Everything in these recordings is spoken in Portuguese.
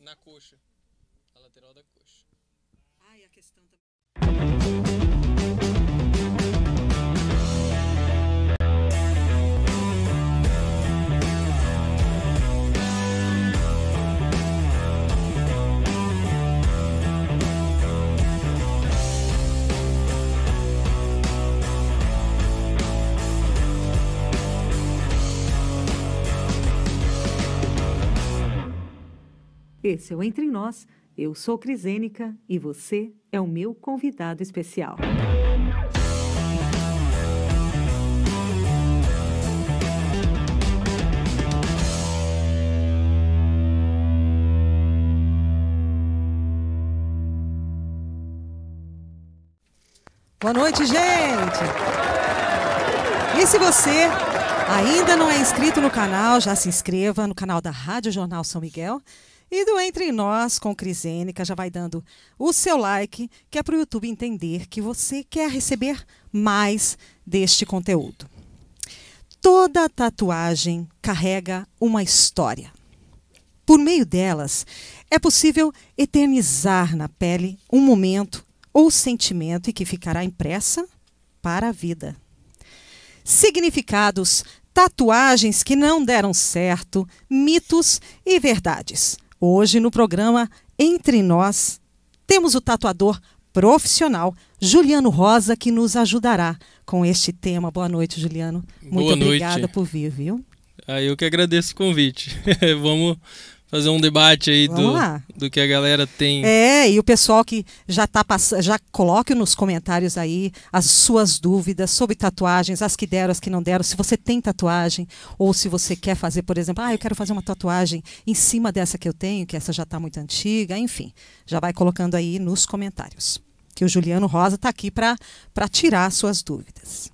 na coxa. A lateral da coxa. Ah, e a questão também. Tá Esse é o Entre Nós. Eu sou Crisênica e você é o meu convidado especial. Boa noite, gente! E se você ainda não é inscrito no canal, já se inscreva no canal da Rádio Jornal São Miguel. E do Entre Nós com Crisênica já vai dando o seu like, que é para o YouTube entender que você quer receber mais deste conteúdo. Toda tatuagem carrega uma história. Por meio delas, é possível eternizar na pele um momento ou sentimento e que ficará impressa para a vida. Significados, tatuagens que não deram certo, mitos e verdades. Hoje, no programa Entre Nós, temos o tatuador profissional Juliano Rosa, que nos ajudará com este tema. Boa noite, Juliano. Muito Boa obrigada noite. por vir, viu? Ah, eu que agradeço o convite. Vamos fazer um debate aí do, do que a galera tem. É, e o pessoal que já tá passando, já coloque nos comentários aí as suas dúvidas sobre tatuagens, as que deram, as que não deram, se você tem tatuagem ou se você quer fazer, por exemplo, ah, eu quero fazer uma tatuagem em cima dessa que eu tenho, que essa já está muito antiga, enfim. Já vai colocando aí nos comentários. Que o Juliano Rosa está aqui para tirar suas dúvidas.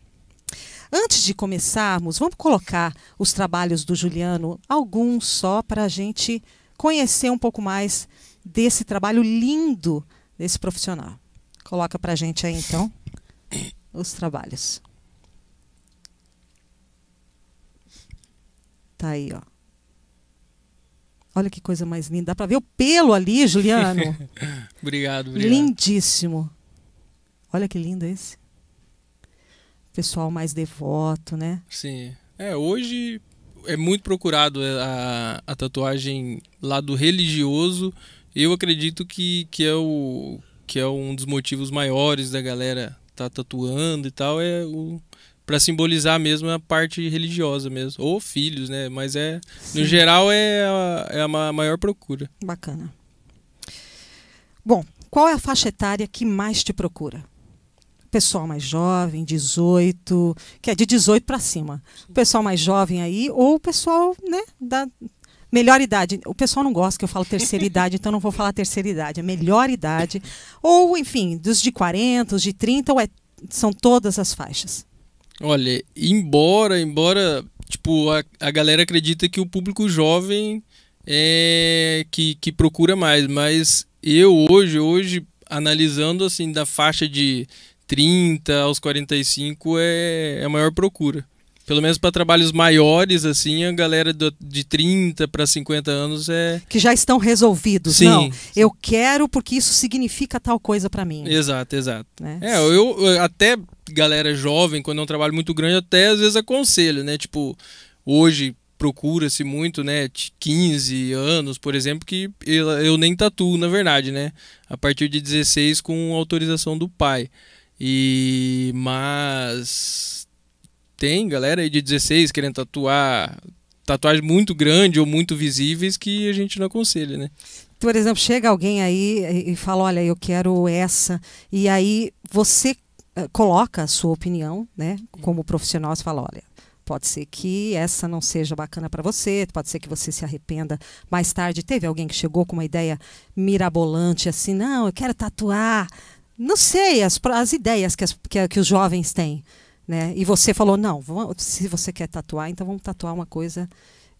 Antes de começarmos, vamos colocar os trabalhos do Juliano, alguns só, para a gente conhecer um pouco mais desse trabalho lindo desse profissional. Coloca para a gente aí, então, os trabalhos. Tá aí, ó. Olha que coisa mais linda. Dá para ver o pelo ali, Juliano. obrigado, obrigado. Lindíssimo. Olha que lindo esse pessoal mais devoto, né? Sim. É, hoje é muito procurado é, a, a tatuagem lado religioso. Eu acredito que, que, é o, que é um dos motivos maiores da galera tá tatuando e tal, é o para simbolizar mesmo a parte religiosa mesmo, ou filhos, né? Mas é Sim. no geral é a, é a maior procura. Bacana. Bom, qual é a faixa etária que mais te procura? pessoal mais jovem, 18, que é de 18 para cima. O pessoal mais jovem aí, ou o pessoal né, da melhor idade. O pessoal não gosta que eu falo terceira idade, então não vou falar terceira idade, é melhor idade. Ou, enfim, dos de 40, os de 30, ou é, são todas as faixas. Olha, embora, embora, tipo, a, a galera acredita que o público jovem é que, que procura mais, mas eu hoje, hoje, analisando assim, da faixa de 30 aos 45 é, é a maior procura. Pelo menos para trabalhos maiores, assim, a galera do, de 30 para 50 anos é. Que já estão resolvidos. Sim. Não, eu quero porque isso significa tal coisa para mim. Exato, exato. Né? É, eu, eu até galera jovem, quando é um trabalho muito grande, até às vezes aconselho, né? Tipo, hoje procura-se muito, né? 15 anos, por exemplo, que eu, eu nem tatuo, na verdade, né? A partir de 16 com autorização do pai. E mas tem galera aí de 16 querendo tatuar tatuagem muito grande ou muito visíveis que a gente não aconselha, né? Por exemplo, chega alguém aí e fala, olha, eu quero essa, e aí você eh, coloca a sua opinião, né? Como profissional, você fala, olha, Pode ser que essa não seja bacana para você, pode ser que você se arrependa mais tarde. Teve alguém que chegou com uma ideia mirabolante assim: não, eu quero tatuar não sei, as, as ideias que, as, que, que os jovens têm. Né? E você falou, não, vamos, se você quer tatuar, então vamos tatuar uma coisa.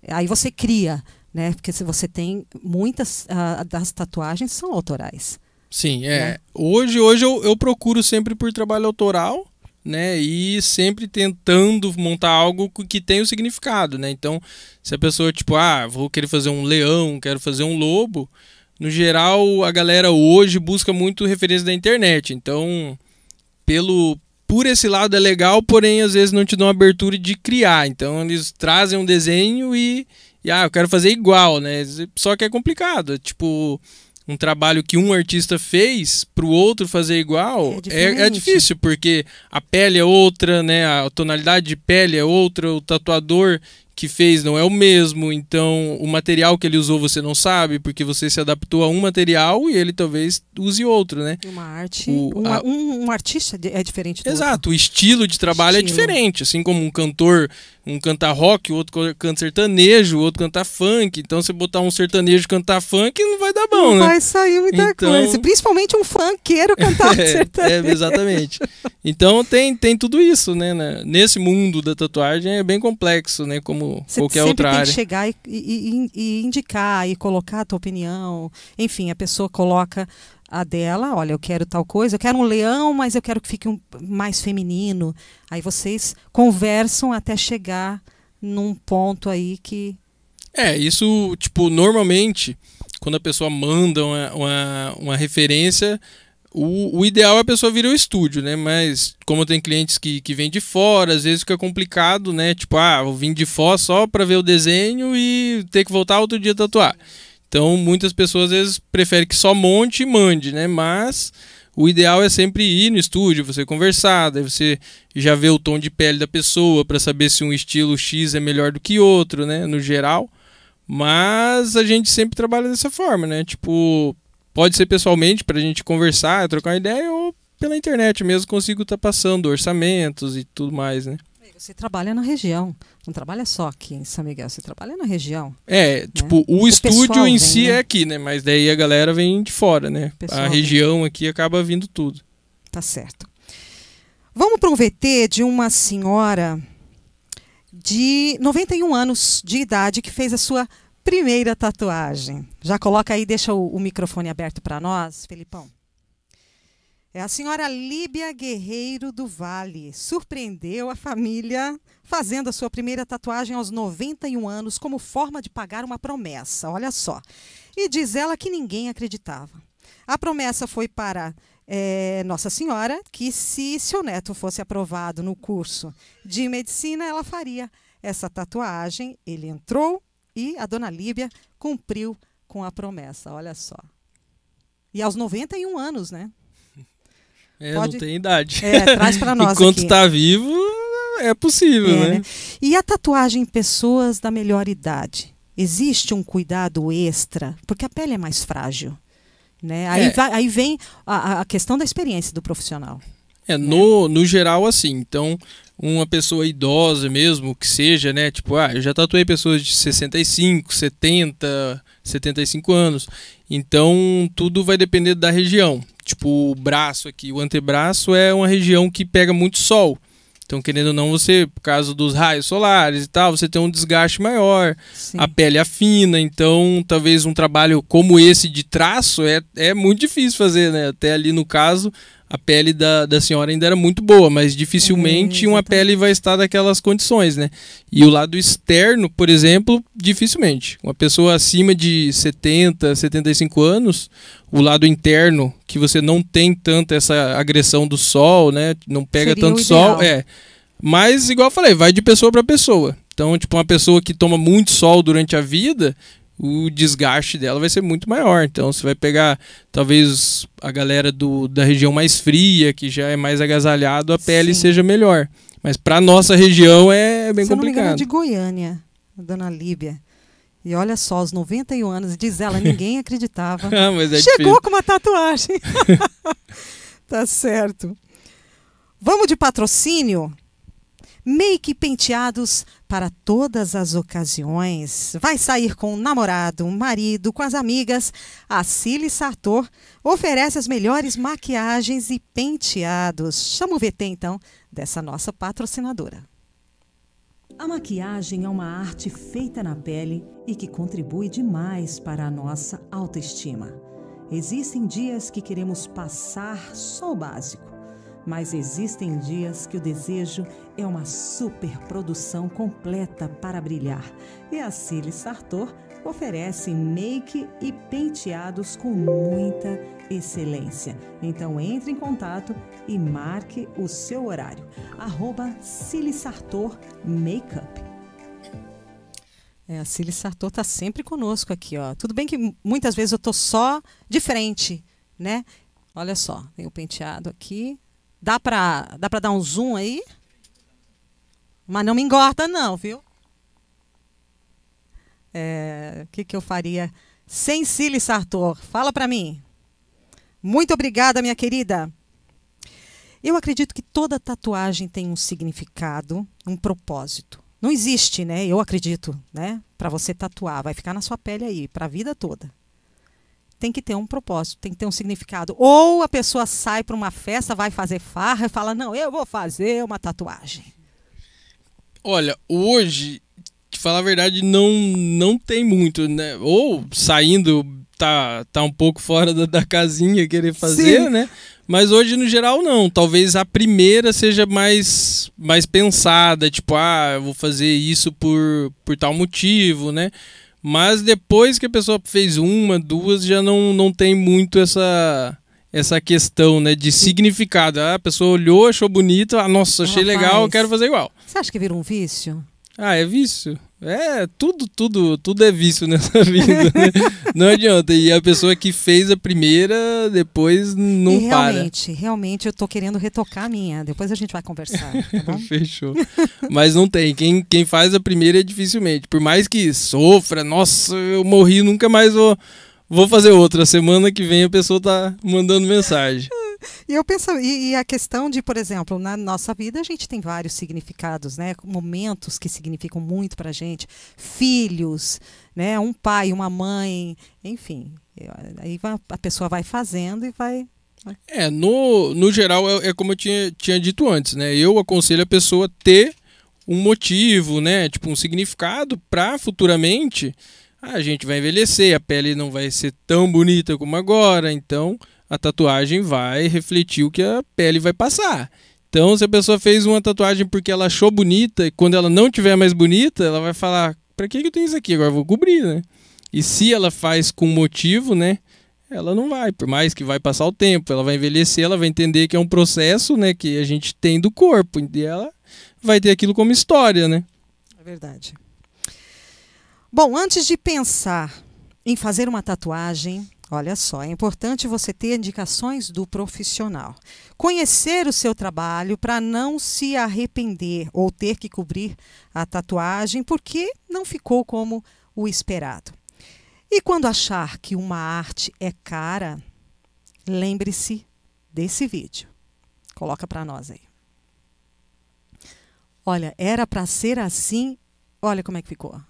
Aí você cria, né? Porque se você tem muitas uh, das tatuagens são autorais. Sim, é. Né? Hoje, hoje eu, eu, procuro sempre por trabalho autoral, né? E sempre tentando montar algo que tenha um significado, né? Então, se a pessoa, tipo, ah, vou querer fazer um leão, quero fazer um lobo, no geral, a galera hoje busca muito referência da internet. Então, pelo por esse lado é legal, porém às vezes não te dão abertura de criar. Então, eles trazem um desenho e, e ah, eu quero fazer igual, né? Só que é complicado, é tipo um trabalho que um artista fez para o outro fazer igual é, é, é, difícil, porque a pele é outra, né? A tonalidade de pele é outra, o tatuador que fez não é o mesmo, então o material que ele usou você não sabe, porque você se adaptou a um material e ele talvez use outro, né? Uma arte. O, uma, a... um, um, artista é diferente do Exato, outro. o estilo de trabalho é estilo. é diferente, assim como um cantor, um canta rock, o outro canta sertanejo, o outro canta funk. Então você botar um sertanejo cantar funk não vai dar bom, não né? Vai sair muita então... coisa. Principalmente um funkeiro cantar é, sertanejo. É, exatamente. Então tem, tem tudo isso, né? né? Nesse mundo da tatuagem é bem complexo, né? Como como qualquer outra área. Você sempre tem que chegar e, e, e indicar, e colocar a tua opinião. Enfim, a pessoa coloca a dela, olha, eu quero tal coisa, eu quero um leão, mas eu quero que fique um, mais feminino. Aí vocês conversam até chegar num ponto aí que. É, isso, tipo, normalmente, quando a pessoa manda uma, uma, uma referência, o, o, ideal é a pessoa vir ao estúdio, né? Mas como tem clientes que, que vêm de fora, às vezes fica complicado, né? Tipo, ah, vou vir de fora só para ver o desenho e ter que voltar outro dia tatuar. Então, muitas pessoas às vezes preferem que só monte e mande, né? Mas o ideal é sempre ir no estúdio, você conversar, daí você já vê o tom de pele da pessoa para saber se um estilo X é melhor do que outro, né? No geral. Mas a gente sempre trabalha dessa forma, né? Tipo, Pode ser pessoalmente para a gente conversar, trocar uma ideia, ou pela internet mesmo consigo estar tá passando orçamentos e tudo mais, né? Você trabalha na região, não trabalha só aqui em São Miguel, você trabalha na região. É, né? tipo, o, o estúdio em si vem, né? é aqui, né? Mas daí a galera vem de fora, né? A região vem. aqui acaba vindo tudo. Tá certo. Vamos para um VT de uma senhora de 91 anos de idade que fez a sua Primeira tatuagem. Já coloca aí, deixa o, o microfone aberto para nós, Felipão. É a senhora Líbia Guerreiro do Vale. Surpreendeu a família fazendo a sua primeira tatuagem aos 91 anos como forma de pagar uma promessa. Olha só. E diz ela que ninguém acreditava. A promessa foi para é, Nossa Senhora que, se seu neto fosse aprovado no curso de medicina, ela faria essa tatuagem. Ele entrou e a dona Líbia cumpriu com a promessa, olha só. E aos 91 anos, né? É, Pode... não tem idade. É, traz para nós. Enquanto está vivo, é possível, é, né? né? E a tatuagem em pessoas da melhor idade? Existe um cuidado extra? Porque a pele é mais frágil. Né? Aí, é. vai, aí vem a, a questão da experiência do profissional. É, é, no, no geral, assim. Então, uma pessoa idosa mesmo, que seja, né? Tipo, ah, eu já tatuei pessoas de 65, 70, 75 anos. Então, tudo vai depender da região. Tipo, o braço aqui, o antebraço é uma região que pega muito sol. Então, querendo ou não, você, por causa dos raios solares e tal, você tem um desgaste maior, Sim. a pele afina, então talvez um trabalho como esse de traço é, é muito difícil fazer, né? Até ali no caso, a pele da, da senhora ainda era muito boa, mas dificilmente é, uma pele vai estar daquelas condições, né? E o lado externo, por exemplo, dificilmente. Uma pessoa acima de 70, 75 anos, o lado interno, que você não tem tanta essa agressão do sol, né? Não pega Seria tanto sol, é. Mas, igual eu falei, vai de pessoa para pessoa. Então, tipo, uma pessoa que toma muito sol durante a vida, o desgaste dela vai ser muito maior. Então você vai pegar talvez a galera do, da região mais fria, que já é mais agasalhado, a pele Sim. seja melhor. Mas para nossa região é bem Se complicado. Eu não me engano, é de Goiânia, dona Líbia. E olha só, aos 91 anos, diz ela, ninguém acreditava. ah, é Chegou difícil. com uma tatuagem. tá certo. Vamos de patrocínio? make penteados para todas as ocasiões. Vai sair com o namorado, o marido, com as amigas. A Cili Sartor oferece as melhores maquiagens e penteados. Chama o VT então dessa nossa patrocinadora. A maquiagem é uma arte feita na pele e que contribui demais para a nossa autoestima. Existem dias que queremos passar só o básico mas existem dias que o desejo é uma superprodução completa para brilhar. E a Cília Sartor oferece make e penteados com muita excelência. Então entre em contato e marque o seu horário. Arroba Cili Sartor Makeup. É, a Cili Sartor está sempre conosco aqui. ó. Tudo bem que muitas vezes eu estou só de frente, né? Olha só, tem o penteado aqui, Dá para dá dar um zoom aí? Mas não me engorda, não, viu? É, o que, que eu faria sem Sartor? Fala para mim. Muito obrigada, minha querida. Eu acredito que toda tatuagem tem um significado, um propósito. Não existe, né? Eu acredito, né? Para você tatuar, vai ficar na sua pele aí, para a vida toda tem que ter um propósito, tem que ter um significado. Ou a pessoa sai para uma festa, vai fazer farra e fala: Não, eu vou fazer uma tatuagem. Olha, hoje, de falar a verdade, não, não tem muito, né? Ou saindo, tá, tá um pouco fora da, da casinha querer fazer, Sim. né? Mas hoje, no geral, não. Talvez a primeira seja mais, mais pensada, tipo, ah, eu vou fazer isso por, por tal motivo, né? Mas depois que a pessoa fez uma, duas, já não, não tem muito essa essa questão né, de significado. Ah, a pessoa olhou, achou bonito, ah, nossa, achei legal, quero fazer igual. Você acha que virou um vício? Ah, é vício. É, tudo, tudo, tudo é vício nessa vida. Né? não adianta. E a pessoa que fez a primeira, depois não e para. Realmente, realmente eu tô querendo retocar a minha. Depois a gente vai conversar, tá Fechou. Mas não tem. Quem, quem faz a primeira é dificilmente. Por mais que sofra, nossa, eu morri, nunca mais vou, vou fazer outra. Semana que vem a pessoa tá mandando mensagem. E eu penso, e, e, a questão de, por exemplo, na nossa vida a gente tem vários significados, né? Momentos que significam muito pra gente, filhos, né? Um pai, uma mãe, enfim. Aí a pessoa vai fazendo e vai né? é, no, no geral é, é, como eu tinha, tinha dito antes, né? Eu aconselho a pessoa ter um motivo, né? Tipo, um significado para futuramente ah, a gente vai envelhecer, a pele não vai ser tão bonita como agora, então a tatuagem vai refletir o que a pele vai passar. Então, se a pessoa fez uma tatuagem porque ela achou bonita, e quando ela não tiver mais bonita, ela vai falar: para que, eu tenho isso aqui? Agora vou cobrir, né? E se ela faz com motivo, né? Ela não vai, por mais que vai passar o tempo, ela vai envelhecer, ela vai entender que é um processo, né, que a gente tem do corpo, e ela vai ter aquilo como história, né? É verdade. Bom, antes de pensar em fazer uma tatuagem, Olha só, é importante você ter indicações do profissional. Conhecer o seu trabalho para não se arrepender ou ter que cobrir a tatuagem porque não ficou como o esperado. E quando achar que uma arte é cara, lembre-se desse vídeo. Coloca para nós aí. Olha, era para ser assim, olha como é que ficou.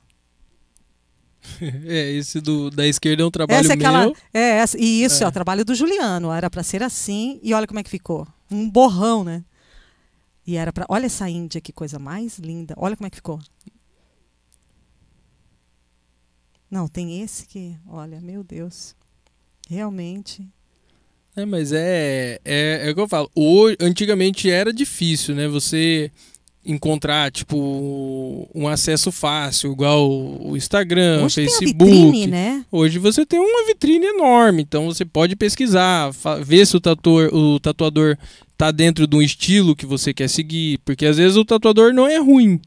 É, esse do, da esquerda é um trabalho essa é aquela, meu. É, essa, e isso é. o trabalho do Juliano. Era para ser assim e olha como é que ficou. Um borrão, né? E era para, olha essa Índia que coisa mais linda. Olha como é que ficou. Não, tem esse que, olha, meu Deus. Realmente é, mas é, é, é o que eu falo. Hoje, antigamente era difícil, né? Você encontrar, tipo, um acesso fácil, igual o Instagram, Hoje o Facebook. Vitrine, né? Hoje você tem uma vitrine enorme, então você pode pesquisar, ver se o tatuador, o tatuador tá dentro de um estilo que você quer seguir, porque às vezes o tatuador não é ruim,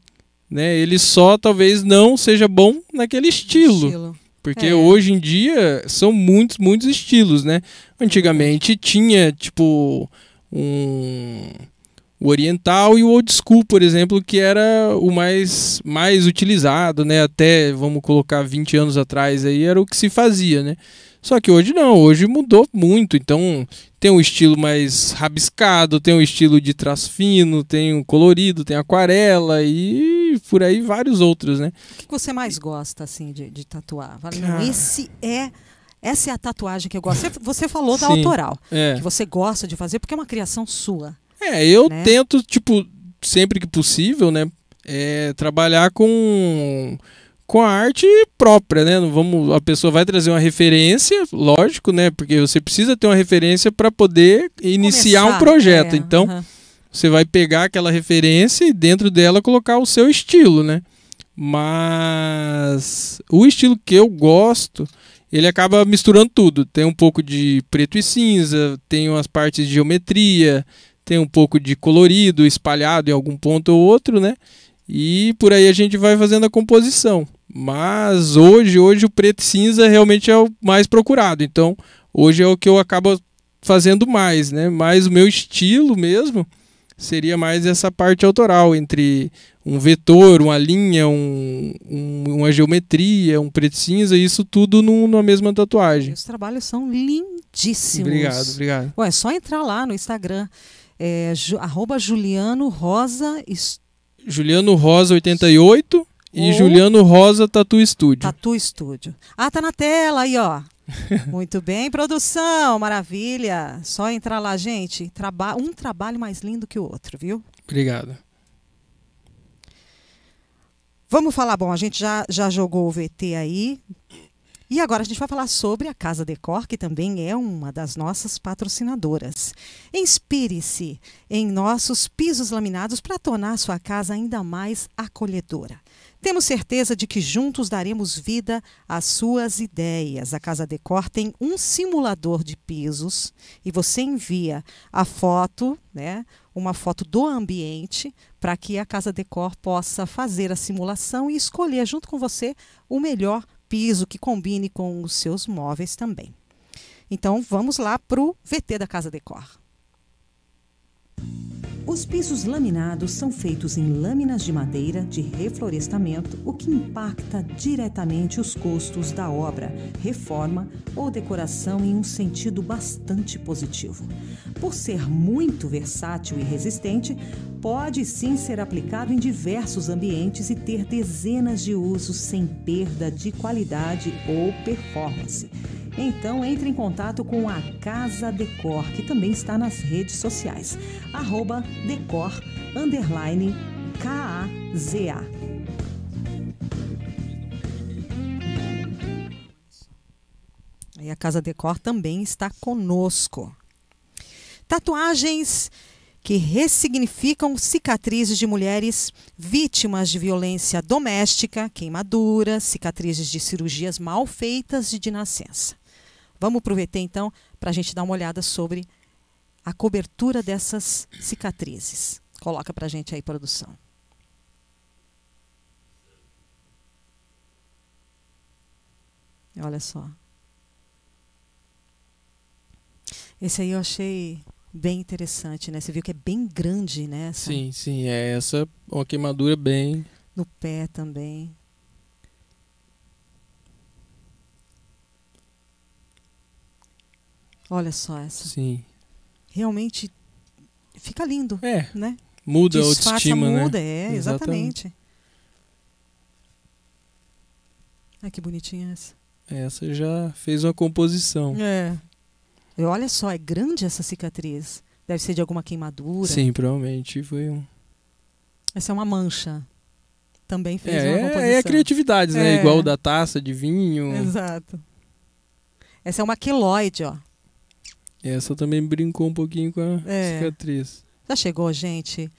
né? Ele só talvez não seja bom naquele estilo. estilo. Porque é. hoje em dia são muitos, muitos estilos, né? Antigamente tinha, tipo, um o oriental e o old school, por exemplo, que era o mais, mais utilizado, né? Até, vamos colocar, 20 anos atrás aí, era o que se fazia, né? Só que hoje não, hoje mudou muito, então tem um estilo mais rabiscado, tem um estilo de traço fino, tem um colorido, tem aquarela e por aí vários outros, né? O que você mais gosta, assim, de, de tatuar? Cara... Esse é... Essa é a tatuagem que eu gosto. Você, falou da Sim, autoral, é. que você gosta de fazer porque é uma criação sua. É, eu né? tento, tipo, sempre que possível, né? É, trabalhar com com a arte própria, né? Não vamos, a pessoa vai trazer uma referência, lógico, né? Porque você precisa ter uma referência para poder iniciar Começar, um projeto. É, então, você vai pegar aquela referência e dentro dela colocar o seu estilo, né? Mas o estilo que eu gosto, ele acaba misturando tudo. Tem um pouco de preto e cinza, tem umas partes de geometria, tem um pouco de colorido espalhado em algum ponto ou outro, né? E por aí a gente vai fazendo a composição. Mas hoje, hoje o preto e cinza realmente é o mais procurado. Então, hoje é o que eu acabo fazendo mais, né? Mas o meu estilo mesmo seria mais essa parte autoral, entre um vetor, uma linha, um, um, uma geometria, um preto e cinza, isso tudo num, numa mesma tatuagem. Os trabalhos são lindíssimos. Obrigado, obrigado. é só entrar lá no Instagram é, ju, arroba Juliano Rosa. Est... Juliano Rosa 88 e Juliano Rosa Tatu Estúdio. Tatu Estúdio. Ah, tá na tela aí, ó. Muito bem, produção, maravilha. Só entrar lá, gente. Traba um trabalho mais lindo que o outro, viu? Obrigado. Vamos falar, bom, a gente já, já jogou o VT aí, e agora a gente vai falar sobre a Casa Decor, que também é uma das nossas patrocinadoras. Inspire-se em nossos pisos laminados para tornar sua casa ainda mais acolhedora. Temos certeza de que juntos daremos vida às suas ideias. A Casa Decor tem um simulador de pisos e você envia a foto, né, uma foto do ambiente, para que a Casa Decor possa fazer a simulação e escolher junto com você o melhor piso que combine com os seus móveis também. Então, vamos lá para o VT da Casa Decor. Os pisos laminados são feitos em lâminas de madeira de reflorestamento, o que impacta diretamente os custos da obra, reforma ou decoração em um sentido bastante positivo. Por ser muito versátil e resistente, pode sim ser aplicado em diversos ambientes e ter dezenas de usos sem perda de qualidade ou performance. Então entre em contato com a Casa Decor, que também está nas redes sociais. Arroba decor, underline, K-A-Z-A. E a Casa Decor também está conosco. Tatuagens que ressignificam cicatrizes de mulheres vítimas de violência doméstica, queimaduras, cicatrizes de cirurgias mal feitas e de nascença. Vamos aproveitar então para a gente dar uma olhada sobre a cobertura dessas cicatrizes. Coloca para a gente aí, produção. Olha só. Esse aí eu achei bem interessante, né? Você viu que é bem grande, né? Essa? Sim, sim. É essa uma queimadura bem. No pé também. Olha só essa. Sim. Realmente fica lindo. É. Né? Muda Disfarça, a autoestima, né? muda, né? é, exatamente. exatamente. Ai, que bonitinha essa. Essa já fez uma composição. É. E olha só, é grande essa cicatriz. Deve ser de alguma queimadura. Sim, provavelmente foi um. Essa é uma mancha. Também fez é, uma composição. É, é a criatividade, né? É. Igual da taça de vinho. Exato. Essa é uma queloide, ó. Essa também brincou um pouquinho com a é. cicatriz. Já chegou gente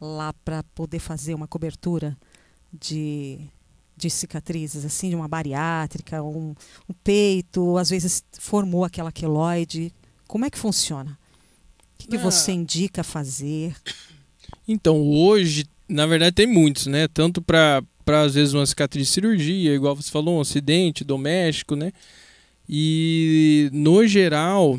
lá para poder fazer uma cobertura de, de cicatrizes, assim, de uma bariátrica, um, um peito, às vezes formou aquela queloide. Como é que funciona? O que, que ah. você indica fazer? Então, hoje, na verdade, tem muitos, né? Tanto para, às vezes, uma cicatriz de cirurgia, igual você falou, um acidente doméstico, né? E, no geral,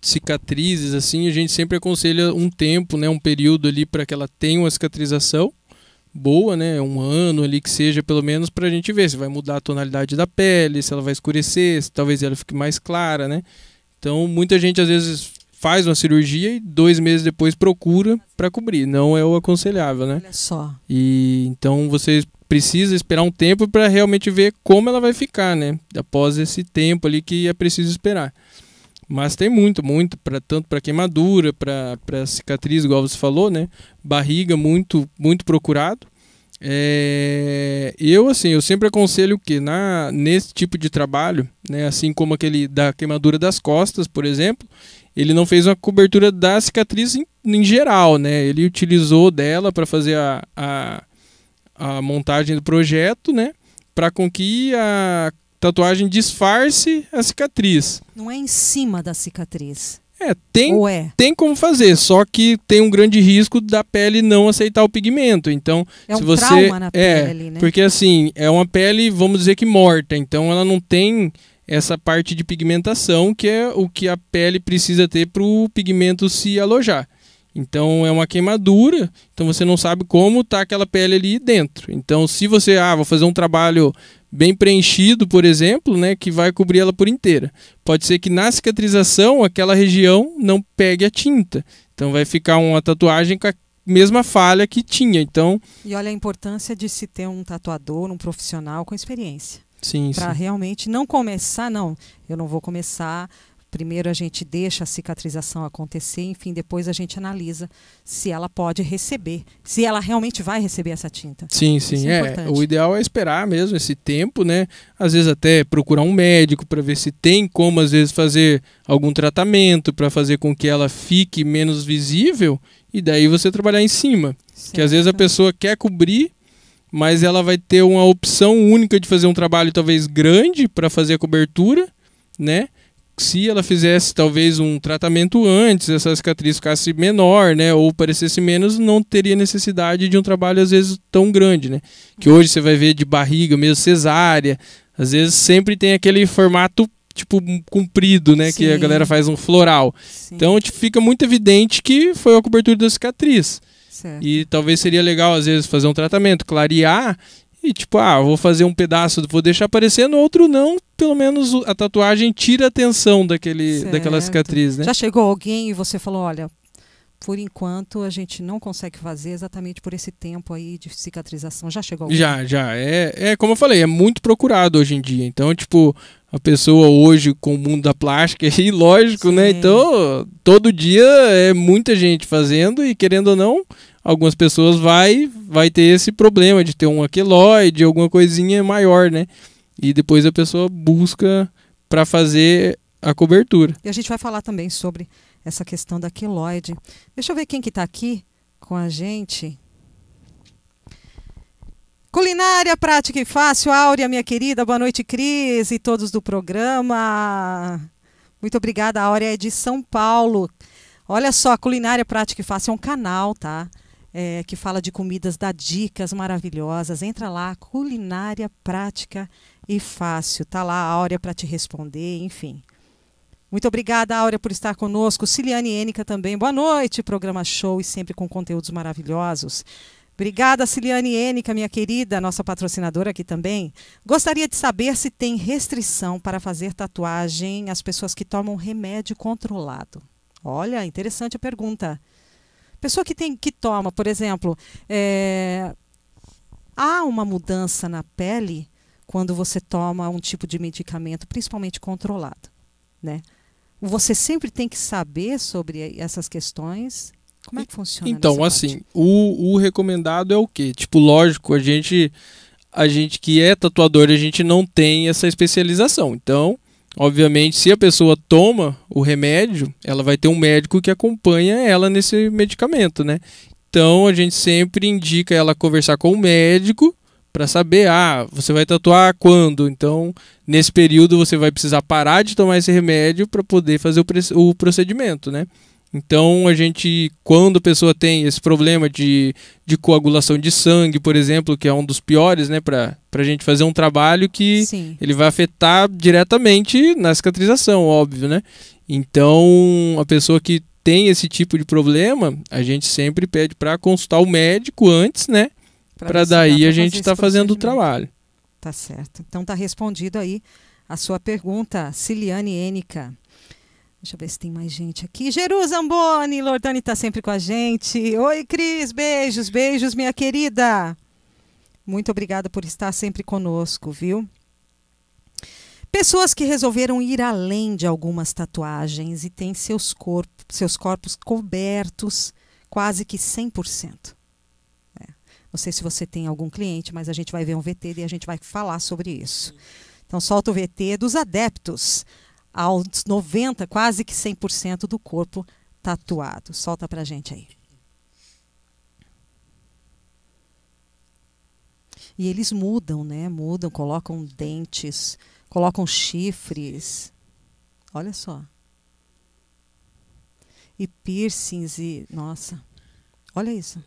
cicatrizes, assim, a gente sempre aconselha um tempo, né, um período ali para que ela tenha uma cicatrização boa, né, um ano ali que seja pelo menos para a gente ver se vai mudar a tonalidade da pele, se ela vai escurecer, se talvez ela fique mais clara, né. Então muita gente às vezes faz uma cirurgia e dois meses depois procura para cobrir, não é o aconselhável, né? Olha só. E então vocês precisa esperar um tempo para realmente ver como ela vai ficar, né? Após esse tempo ali que é preciso esperar. Mas tem muito, muito, pra, tanto para queimadura, para cicatriz, igual você falou, né? Barriga, muito, muito procurado. É, eu assim, eu sempre aconselho que na nesse tipo de trabalho, né, assim como aquele da queimadura das costas, por exemplo, ele não fez uma cobertura da cicatriz em, em geral, né? Ele utilizou dela para fazer a, a, a montagem do projeto, né? Para com que a Tatuagem disfarce a cicatriz. Não é em cima da cicatriz. É, tem, é? tem como fazer, só que tem um grande risco da pele não aceitar o pigmento. Então, é se um você trauma na é, pele, né? porque assim, é uma pele, vamos dizer que morta, então ela não tem essa parte de pigmentação que é o que a pele precisa ter para o pigmento se alojar. Então é uma queimadura, então você não sabe como tá aquela pele ali dentro. Então se você, ah, vou fazer um trabalho bem preenchido, por exemplo, né, que vai cobrir ela por inteira. Pode ser que na cicatrização aquela região não pegue a tinta. Então vai ficar uma tatuagem com a mesma falha que tinha. Então E olha a importância de se ter um tatuador, um profissional com experiência. Sim, para realmente não começar, não, eu não vou começar Primeiro a gente deixa a cicatrização acontecer, enfim, depois a gente analisa se ela pode receber, se ela realmente vai receber essa tinta. Sim, sim, é. é o ideal é esperar mesmo esse tempo, né? Às vezes até procurar um médico para ver se tem como às vezes fazer algum tratamento para fazer com que ela fique menos visível e daí você trabalhar em cima. Certo. Que às vezes a pessoa quer cobrir, mas ela vai ter uma opção única de fazer um trabalho talvez grande para fazer a cobertura, né? se ela fizesse talvez um tratamento antes, essa cicatriz ficasse menor, né, ou parecesse menos, não teria necessidade de um trabalho às vezes tão grande, né? Que hoje você vai ver de barriga, mesmo cesárea, às vezes sempre tem aquele formato tipo comprido, né, Sim. que a galera faz um floral. Sim. Então, tipo, fica muito evidente que foi a cobertura da cicatriz. Certo. E talvez seria legal às vezes fazer um tratamento, clarear e tipo, ah, vou fazer um pedaço, vou deixar aparecendo, outro não, pelo menos a tatuagem tira a atenção daquele, daquela cicatriz, né? Já chegou alguém e você falou, olha, por enquanto a gente não consegue fazer exatamente por esse tempo aí de cicatrização. Já chegou? alguém? Já, já. É, é como eu falei, é muito procurado hoje em dia. Então, tipo, a pessoa hoje com o mundo da plástica, e lógico, né? Sim. né? Então, todo dia é muita gente fazendo e querendo ou não, algumas pessoas vai vai ter esse problema de ter um queloide, alguma coisinha maior, né? e depois a pessoa busca para fazer a cobertura. E a gente vai falar também sobre essa questão da quiloide. Deixa eu ver quem que está aqui com a gente. Culinária prática e fácil, Áurea, minha querida, boa noite, Cris e todos do programa. Muito obrigada, Áurea é de São Paulo. Olha só, culinária prática e fácil é um canal, tá? é, que fala de comidas, dá dicas maravilhosas. Entra lá, culinária prática e fácil. Tá lá a Áurea para te responder, enfim. Muito obrigada, Áurea, por estar conosco. Ciliane Enica também. Boa noite, programa show e sempre com conteúdos maravilhosos. Obrigada, Ciliane Enica, minha querida, nossa patrocinadora aqui também. Gostaria de saber se tem restrição para fazer tatuagem as pessoas que tomam remédio controlado. Olha, interessante a pergunta. Pessoa que, tem, que toma, por exemplo, é, há uma mudança na pele quando você toma um tipo de medicamento, principalmente controlado. Né? Você sempre tem que saber sobre essas questões. Como é que funciona? Então, assim, o, o, recomendado é o quê? Tipo, lógico, a gente, a gente que é tatuador, a gente não tem essa especialização. Então, Obviamente, se a pessoa toma o remédio, ela vai ter um médico que acompanha ela nesse medicamento, né? Então, a gente sempre indica ela conversar com o médico para saber, ah, você vai tatuar quando? Então, nesse período você vai precisar parar de tomar esse remédio para poder fazer o, o procedimento, né? Então a gente, quando a pessoa tem esse problema de, de coagulação de sangue, por exemplo, que é um dos piores, né, para a gente fazer um trabalho que Sim. ele vai afetar diretamente na cicatrização, óbvio, né? Então a pessoa que tem esse tipo de problema, a gente sempre pede para consultar o médico antes, né? Para daí a gente estar tá fazendo o trabalho. Tá certo. Então tá respondido aí a sua pergunta, Ciliane Enica. Deixa eu ver se tem mais gente aqui. Jeru Zamboni, Lordani está sempre com a gente. Oi, Cris, beijos, beijos, minha querida. Muito obrigada por estar sempre conosco, viu? Pessoas que resolveram ir além de algumas tatuagens e têm seus, corpos, seus corpos cobertos quase que 100%. É. Não sei se você tem algum cliente, mas a gente vai ver um VT e a gente vai falar sobre isso. Então, solta o VT dos adeptos aos 90, quase que 100% do corpo tatuado. Solta pra gente aí. E eles mudam, né? Mudam, colocam dentes, colocam chifres. Olha só. E piercings e nossa. Olha isso.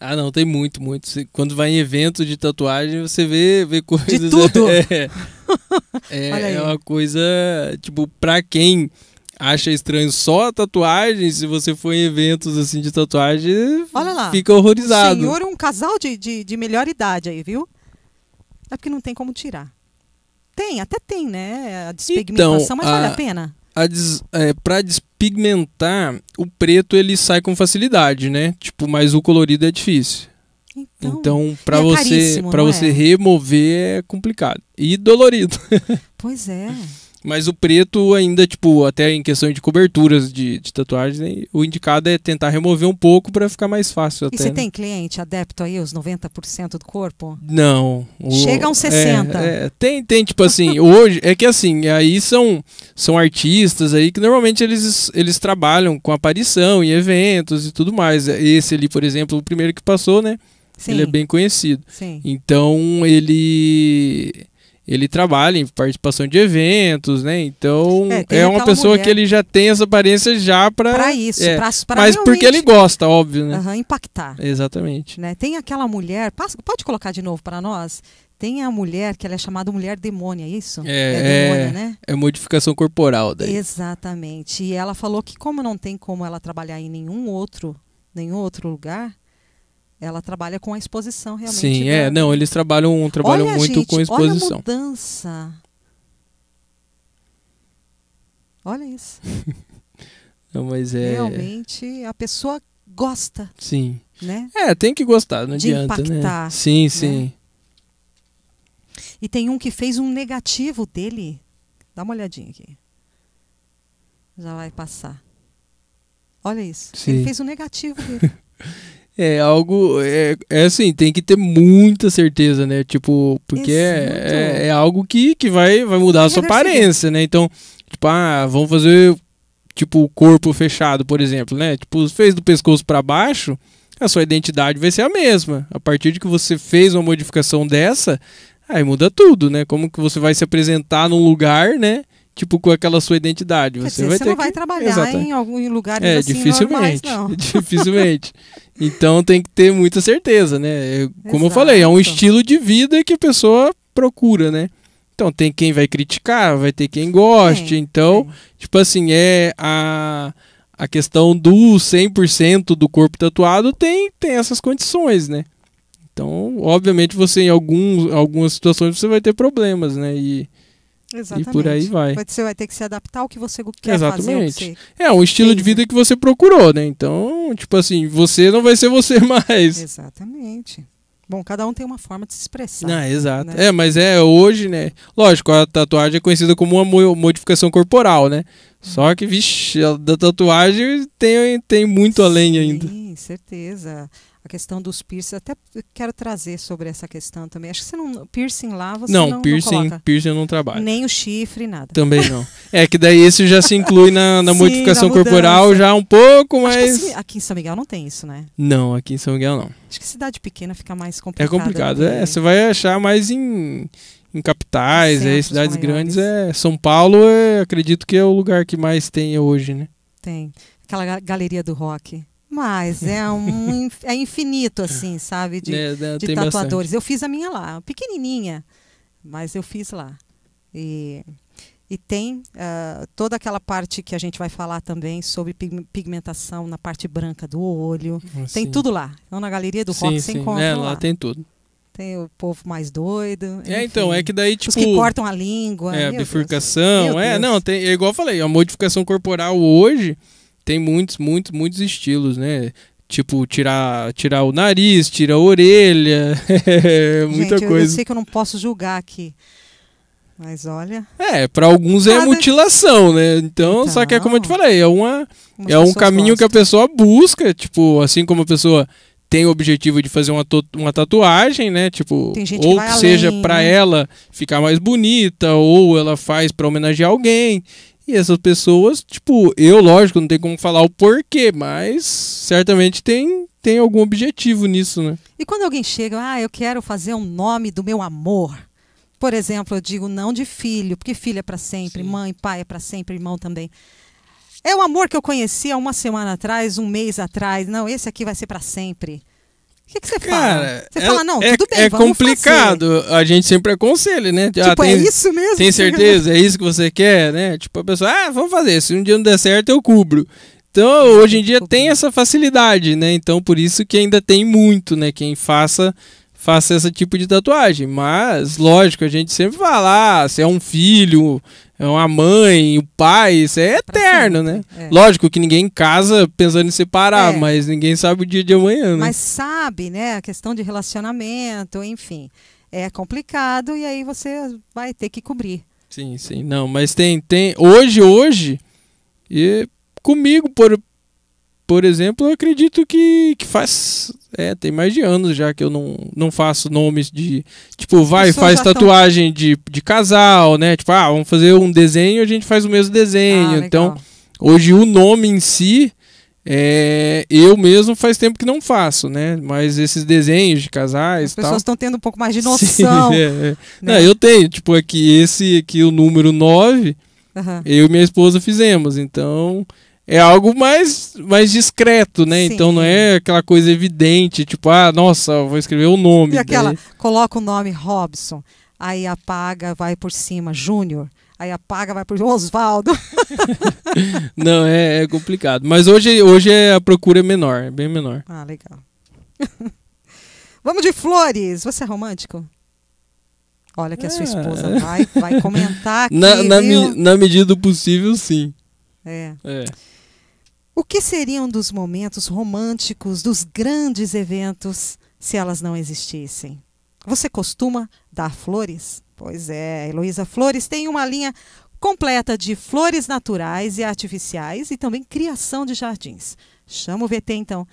Ah, não, tem muito, muito. Quando vai em evento de tatuagem, você vê, vê coisas. De tudo! É. É, é uma coisa, tipo, pra quem acha estranho só a tatuagem, se você for em eventos assim de tatuagem, lá, fica horrorizado. O senhor é um casal de, de, de, melhor idade aí, viu? É porque não tem como tirar. Tem, até tem, né? A despigmentação, então, mas a, vale a pena. A des, é, pra despigmentar, o preto ele sai com facilidade, né? Tipo, mas o colorido é difícil. Então, então para é você, para é? você remover é complicado e dolorido. Pois é. Mas o preto ainda, tipo, até em questão de coberturas de, de tatuagem, né, o indicado é tentar remover um pouco para ficar mais fácil. Até, e você né? tem cliente adepto aí, os 90% do corpo? Não. O, Chega uns 60%. É, é, tem, tem, tipo assim, hoje, é que assim, aí são, são artistas aí que normalmente eles, eles trabalham com aparição em eventos e tudo mais. Esse ali, por exemplo, o primeiro que passou, né? Sim. Ele é bem conhecido. Sim. Então ele ele trabalha em participação de eventos, né? Então é, é uma pessoa mulher. que ele já tem essa aparência já para para isso, é, pra, pra mas porque ele gosta, óbvio, né? Uhum, impactar. Exatamente. Né? Tem aquela mulher, pode colocar de novo para nós. Tem a mulher que ela é chamada mulher demônia, é isso? É, é, é demônia, né? É modificação corporal daí. Exatamente. E ela falou que como não tem como ela trabalhar em nenhum outro, nenhum outro lugar, ela trabalha com a exposição realmente. Sim, né? é, não, eles trabalham, trabalham olha, muito gente, com exposição. Olha a mudança. Olha isso. não, mas é realmente a pessoa gosta. Sim. Né? É, tem que gostar, não De adianta, né? impactar, né? Sim, sim. Né? E tem um que fez um negativo dele. Dá uma olhadinha aqui. Já vai passar. Olha isso. Sim. Ele fez o um negativo dele. É algo. É, é assim, tem que ter muita certeza, né? Tipo, porque é, é, é, algo que, que vai, vai mudar a sua aparência, né? Então, tipo, ah, vamos fazer tipo o corpo fechado, por exemplo, né? Tipo, fez do pescoço para baixo, a sua identidade vai ser a mesma. A partir de que você fez uma modificação dessa, aí muda tudo, né? Como que você vai se apresentar num lugar, né? tipo, com aquela sua identidade. Você, dizer, vai você não vai que... trabalhar em algum lugar é, assim, dificilmente, normais, Dificilmente. então tem que ter muita certeza, né? É, como Exato. eu falei, é um estilo de vida que a pessoa procura, né? Então tem quem vai criticar, vai ter quem goste. É, então, é. tipo assim, é a a questão do 100% do corpo tatuado tem, tem essas condições, né? Então, obviamente, você em alguns, algumas situações você vai ter problemas, né? E Exatamente. E por aí vai. Você vai ter que se adaptar ao que você quer Exatamente. fazer. Exatamente. É, é um estilo de vida que você procurou, né? Então, tipo assim, você não vai ser você mais. Exatamente. Bom, cada um tem uma forma de se expressar. Ah, exato. Né? É, mas é hoje, né? Lógico, a tatuagem é conhecida como uma modificação corporal, né? Só que, vixe, a da tatuagem tem, tem muito Sim, além ainda. Sim, certeza a questão dos piercings. Até quero trazer sobre essa questão também. Acho que você não. Piercing lá você não. Não, piercing, não coloca. piercing eu não trabalho. Nem o chifre, nada. Também não. É que daí isso já se inclui na, na Sim, modificação na corporal já um pouco, mas. Assim, aqui em São Miguel não tem isso, né? Não, aqui em São Miguel não. Acho que cidade pequena fica mais é complicado. É complicado, é. Você vai achar mais em, em capitais, Centros aí, cidades maiores. grandes. É. São Paulo, é, acredito que é o lugar que mais tem hoje, né? Tem. Aquela galeria do rock. Mas é um é infinito, assim, sabe? De, é, é, de tatuadores. Bastante. Eu fiz a minha lá, pequenininha, mas eu fiz lá. E, e tem uh, toda aquela parte que a gente vai falar também sobre pigmentação na parte branca do olho. Assim. Tem tudo lá. Então, é na galeria do sim, rock você encontra. É, lá, lá tem tudo tem o povo mais doido. É, enfim. então, é que daí, tipo. Os que cortam a língua. É, a bifurcação. É, Deus. Deus. É, não, tem, é igual eu falei, a modificação corporal hoje tem muitos, muitos, muitos estilos, né? Tipo, tirar, tirar o nariz, tirar a orelha, muita Gente, coisa. Eu sei que eu não posso julgar aqui. Mas olha. É, para alguns é mutilação, né? Então, então, só que é como eu te falei, é, uma, é um caminho gostam. que a pessoa busca. Tipo, assim como a pessoa tem o objetivo de fazer uma, uma tatuagem, né? Tipo, ou que, que seja para né? ela ficar mais bonita, ou ela faz para homenagear alguém. E essas pessoas, tipo, eu, lógico, não tem como falar o porquê, mas certamente tem, tem algum objetivo nisso, né? E quando alguém chega, ah, eu quero fazer um nome do meu amor. Por exemplo, eu digo não de filho, porque filho é para sempre, Sim. mãe, pai é para sempre, irmão também. É o amor que eu conhecia uma semana atrás, um mês atrás. Não, esse aqui vai ser para sempre. O que, que você Cara, fala? Você é, fala, não, é, tudo bem, É complicado. Fazer. A gente sempre aconselha, né? Ah, tipo, ah, tem, é isso mesmo? Tem certeza? é isso que você quer, né? Tipo, a pessoa, ah, vamos fazer. Se um dia não der certo, eu cubro. Então, uhum, hoje em dia tem essa facilidade, né? Então, por isso que ainda tem muito, né? Quem faça faça esse tipo de tatuagem. Mas, lógico, a gente sempre fala, ah, se é um filho, é uma mãe, o pai, isso é eterno, né? É. Lógico que ninguém casa pensando em separar, é. mas ninguém sabe o dia de amanhã, né? Mas sabe, né? A questão de relacionamento, enfim. É complicado e aí você vai ter que cobrir. Sim, sim. Não, mas tem, tem. Hoje, hoje, e comigo, por, por exemplo, eu acredito que, que faz é, tem mais de anos já que eu não, não faço nomes de. Tipo, vai, faz tatuagem tão... de, de casal, né? Tipo, ah, vamos fazer um desenho, a gente faz o mesmo desenho. Ah, então, hoje o nome em si, é, eu mesmo faz tempo que não faço, né? Mas esses desenhos de casais. As pessoas estão tendo um pouco mais de noção. Sim, é, é. Né? Não, eu tenho, tipo, aqui é esse aqui, o número 9, uh -huh. eu e minha esposa fizemos. Então é algo mais, mais discreto, né? Sim. Então não é aquela coisa evidente, tipo, ah, nossa, vou escrever o nome. E aquela, daí. coloca o nome Robson, aí apaga, vai por cima, Júnior. Aí apaga, vai por Osvaldo. não, é, é, complicado. Mas hoje, hoje é, a procura é menor, é bem menor. Ah, legal. Vamos de flores. Você é romântico? Olha que a sua ah. esposa vai, vai comentar aqui. Na, na, na medida do possível, sim. É. é. O que seriam dos momentos românticos, dos grandes eventos, se elas não existissem? Você costuma dar flores? Pois é, Heloísa Flores tem uma linha completa de flores naturais e artificiais e também criação de jardins. Chama o VT então,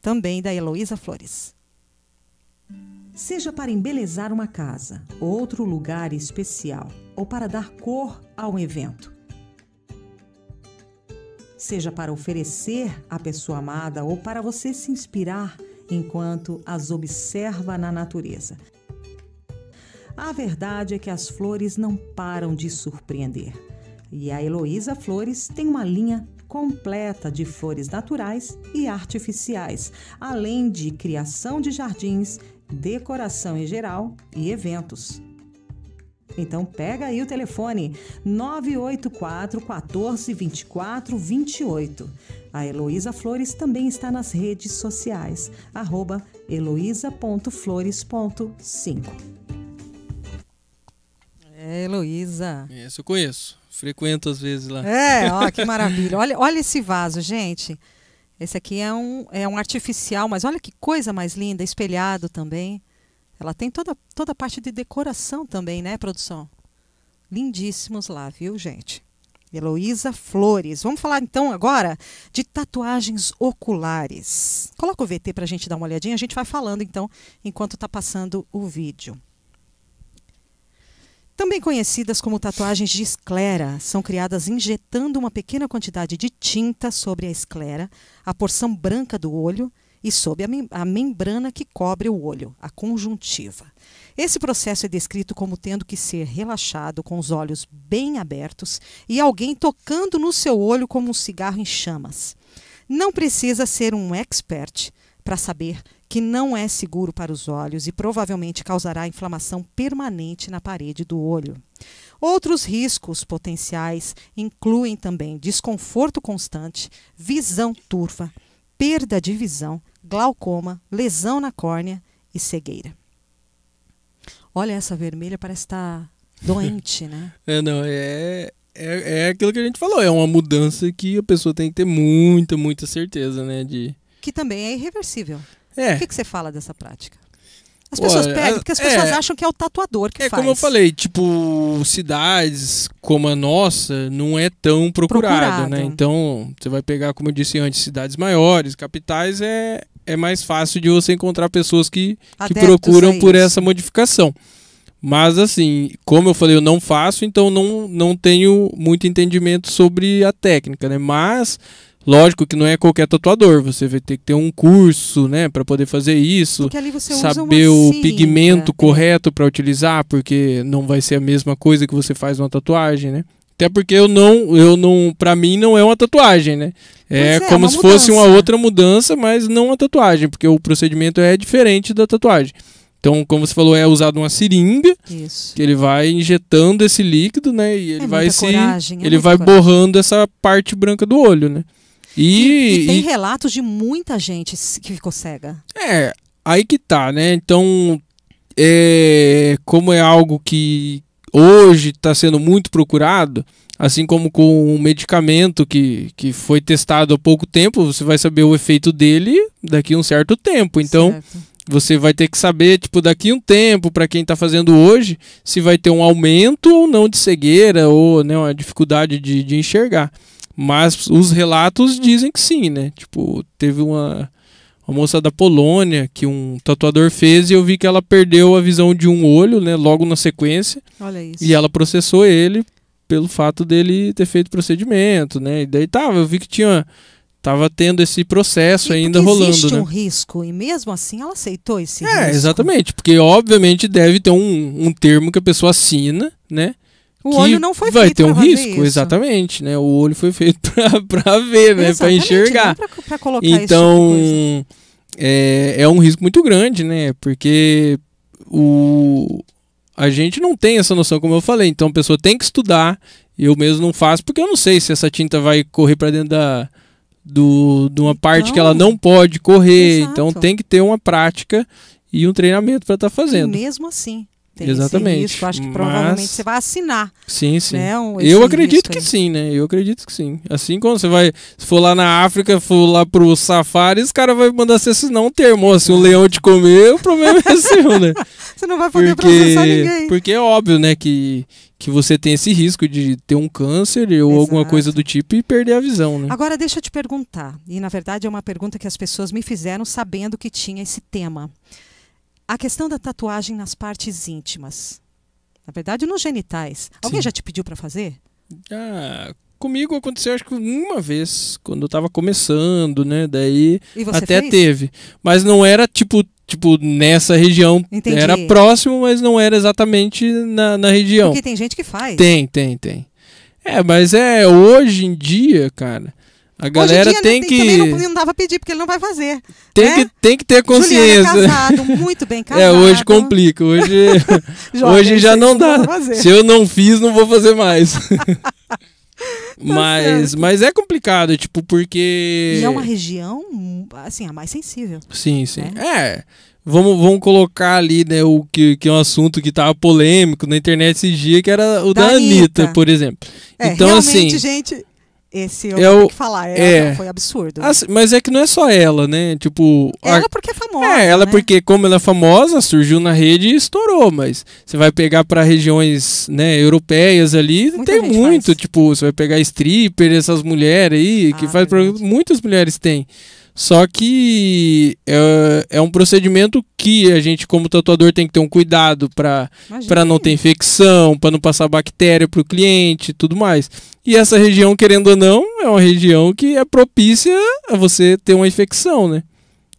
também da Heloísa Flores. Seja para embelezar uma casa, outro lugar especial ou para dar cor a um evento seja para oferecer à pessoa amada ou para você se inspirar enquanto as observa na natureza. A verdade é que as flores não param de surpreender. E a Heloísa Flores tem uma linha completa de flores naturais e artificiais, além de criação de jardins, decoração em geral e eventos. Então pega aí o telefone 984 14 24 28. A Heloísa Flores também está nas redes sociais, arroba heloísa.flores.5. É, Heloísa. Isso eu conheço. Frequento às vezes lá. É, ó, que maravilha. Olha, olha esse vaso, gente. Esse aqui é um, é um artificial, mas olha que coisa mais linda, espelhado também. Ela tem toda, toda a parte de decoração também, né, produção? Lindíssimos lá, viu, gente? Heloísa Flores. Vamos falar então agora de tatuagens oculares. Coloca o VT para a gente dar uma olhadinha, a gente vai falando então enquanto está passando o vídeo. Também conhecidas como tatuagens de esclera, são criadas injetando uma pequena quantidade de tinta sobre a esclera, a porção branca do olho, e sob a, mem a membrana que cobre o olho, a conjuntiva. Esse processo é descrito como tendo que ser relaxado com os olhos bem abertos e alguém tocando no seu olho como um cigarro em chamas. Não precisa ser um expert para saber que não é seguro para os olhos e provavelmente causará inflamação permanente na parede do olho. Outros riscos potenciais incluem também desconforto constante, visão turva, perda de visão, glaucoma, lesão na córnea e cegueira. Olha essa vermelha, parece estar tá doente, né? é, não, é, é, é aquilo que a gente falou, é uma mudança que a pessoa tem que ter muita, muita certeza, né? De... Que também é irreversível. É. O que, que você fala dessa prática? As pessoas Olha, é, porque as pessoas é, acham que é o tatuador que é faz. É como eu falei, tipo, cidades como a nossa não é tão né? procurado, procurado. né? Então, você vai pegar, como eu disse antes, cidades maiores, capitais, é, é mais fácil de você encontrar pessoas que, que procuram por essa modificação. Mas assim, como eu falei, eu não faço, então não, não tenho muito entendimento sobre a técnica, né? Mas Lógico que não é qualquer tatuador, você vai ter que ter um curso, né, para poder fazer isso, saber o cinta. pigmento né? correto para utilizar, porque não vai ser a mesma coisa que você faz uma tatuagem, né? Até porque eu não, eu não, para mim não é uma tatuagem, né? É, é, é como se mudança. fosse uma outra mudança, mas não uma tatuagem, porque o procedimento é diferente da tatuagem. Então, como você falou, é usado uma seringa, Isso. que ele vai injetando esse líquido, né? E ele é vai se, coragem, é ele vai coragem. borrando essa parte branca do olho, né? E, e, e tem e... relatos de muita gente que ficou cega. É, aí que tá, né? Então, é, como é algo que hoje está sendo muito procurado, assim como com um medicamento que, que foi testado há pouco tempo, você vai saber o efeito dele daqui a um certo tempo. Então, certo. você vai ter que saber, tipo, daqui a um tempo, para quem está fazendo hoje, se vai ter um aumento ou não de cegueira ou né, uma dificuldade de, de enxergar. Mas os relatos dizem que sim, né? Tipo, teve uma, uma moça da Polônia que um tatuador fez e eu vi que ela perdeu a visão de um olho, né? Logo na sequência. Olha isso. E ela processou ele pelo fato dele ter feito procedimento, né? E daí tava, eu vi que tinha tava tendo esse processo e ainda rolando, existe né? um risco e mesmo assim ela aceitou esse é, risco. É, exatamente, porque obviamente deve ter um, um termo que a pessoa assina, né? O olho não foi feito vai ter um risco, isso. exatamente, né? O olho foi feito para ver, né? Para né? enxergar. Pra, pra colocar tipo então é, é um risco muito grande, né? Porque o a gente não tem essa noção, como eu falei. Então a pessoa tem que estudar. Eu mesmo não faço porque eu não sei se essa tinta vai correr para dentro da do, de uma parte então, que ela então, não pode correr. Então, exato. Então tem que ter uma prática e um treinamento para estar tá fazendo. E mesmo assim, tem Exatamente. Risco, acho que provavelmente Mas... você vai assinar. Sim, sim. Né, um, eu acredito que aí. sim, né? Eu acredito que sim. Assim como você vai, se for lá na África, for lá pro safari, os caras vão mandar você assinar um termo. Se assim, ah. um leão te comer, o problema é seu, né? você não vai poder porque, processar ninguém. Porque é óbvio, né, que, que você tem esse risco de ter um câncer ou Exato. alguma coisa do tipo e perder a visão, né? Agora deixa eu te perguntar, e na verdade é uma pergunta que as pessoas me fizeram sabendo que tinha esse tema a questão da tatuagem nas partes íntimas. Na verdade, nos genitais. Alguém Sim. já te pediu para fazer? Ah, comigo aconteceu acho que uma vez, quando eu tava começando, né? Daí até fez? teve. Mas não era tipo, tipo nessa região. Entendi. Era próximo, mas não era exatamente na, na região. Porque tem gente que faz. Tem, tem, tem. É, mas é hoje em dia, cara. A galera dia, tem, tem que. não, não dava pedir, porque ele não vai fazer. Tem, né? que, tem que ter é consciência. é casado, muito bem casado. É, hoje complica. Hoje, Jovem, hoje já não dá. Se eu não fiz, não vou fazer mais. Tá mas, mas é complicado, tipo, porque. E é uma região, assim, a mais sensível. Sim, sim. Né? É. Vamos, vamos colocar ali, né, o que, que é um assunto que tava polêmico na internet esses dias, que era o da, da Anitta, Anitta por exemplo. É, então, assim. gente esse eu, é eu que falar, é, é, foi absurdo. Assim, mas é que não é só ela, né? Tipo. Ela a, porque é famosa. É, ela né? porque, como ela é famosa, surgiu na rede e estourou, mas você vai pegar para regiões né, europeias ali, Muita tem muito. Faz. Tipo, você vai pegar stripper, essas mulheres aí, ah, que faz. Muitas mulheres têm. Só que é, é, um procedimento que a gente, como tatuador, tem que ter um cuidado para não ter infecção, para não passar bactéria para o cliente tudo mais. E essa região, querendo ou não, é uma região que é propícia a você ter uma infecção, né?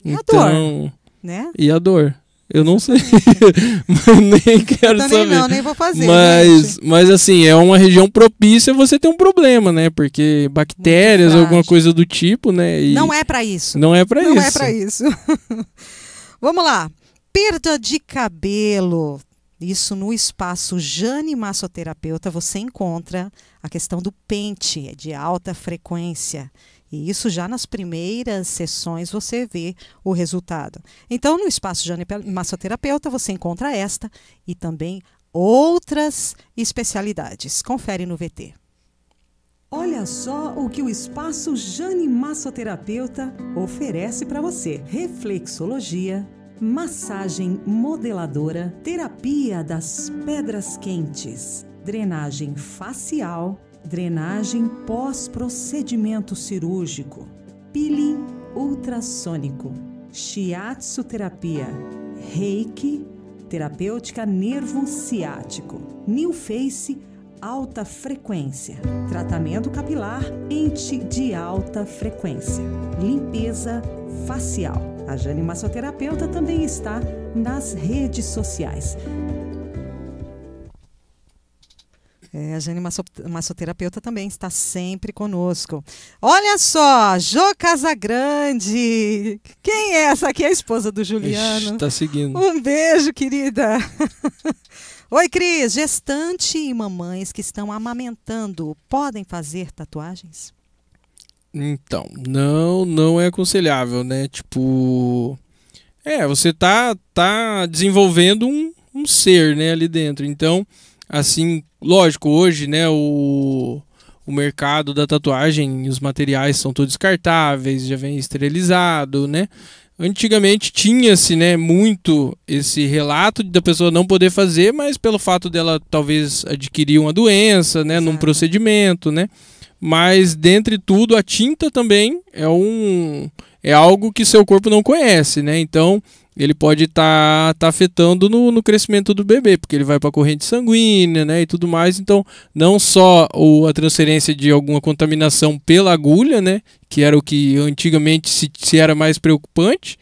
E então, a dor, então, né? E a dor. Eu não sei. nem quero então, saber. Nem não, nem vou fazer. Mas, mas assim, é uma região propícia você ter um problema, né? Porque bactérias, alguma coisa do tipo, né? E não é para isso. Não é para isso. Não é para isso. Vamos lá. Perda de cabelo. Isso no espaço Jane Massoterapeuta você encontra a questão do pente é de alta frequência. E isso já nas primeiras sessões você vê o resultado. Então, no espaço Jane Massoterapeuta, você encontra esta e também outras especialidades. Confere no VT. Olha só o que o espaço Jane Massoterapeuta oferece para você: reflexologia, massagem modeladora, terapia das pedras quentes, drenagem facial drenagem pós-procedimento cirúrgico, peeling ultrassônico, shiatsu terapia, reiki, terapêutica nervo ciático, new face alta frequência, tratamento capilar ente de alta frequência, limpeza facial. A Jane Massoterapeuta também está nas redes sociais. É, a Jane Massoterapeuta também está sempre conosco. Olha só, Jô Casagrande. Quem é essa aqui? É a esposa do Juliano. Está seguindo. Um beijo, querida. Oi, Cris. Gestante e mamães que estão amamentando podem fazer tatuagens? Então, não, não é aconselhável, né? Tipo, é, você tá tá desenvolvendo um, um ser, né, ali dentro. Então, assim, lógico, hoje, né, o, o mercado da tatuagem, os materiais são todos descartáveis, já vem esterilizado, né? Antigamente tinha-se, né, muito esse relato da pessoa não poder fazer, mas pelo fato dela talvez adquirir uma doença, né, Exato. num procedimento, né? Mas dentre tudo, a tinta também é um é algo que seu corpo não conhece, né? Então, ele pode estar tá, tá afetando no, no, crescimento do bebê, porque ele vai para a corrente sanguínea né, e tudo mais. Então, não só o, a transferência de alguma contaminação pela agulha, né, que era o que antigamente se, se era mais preocupante,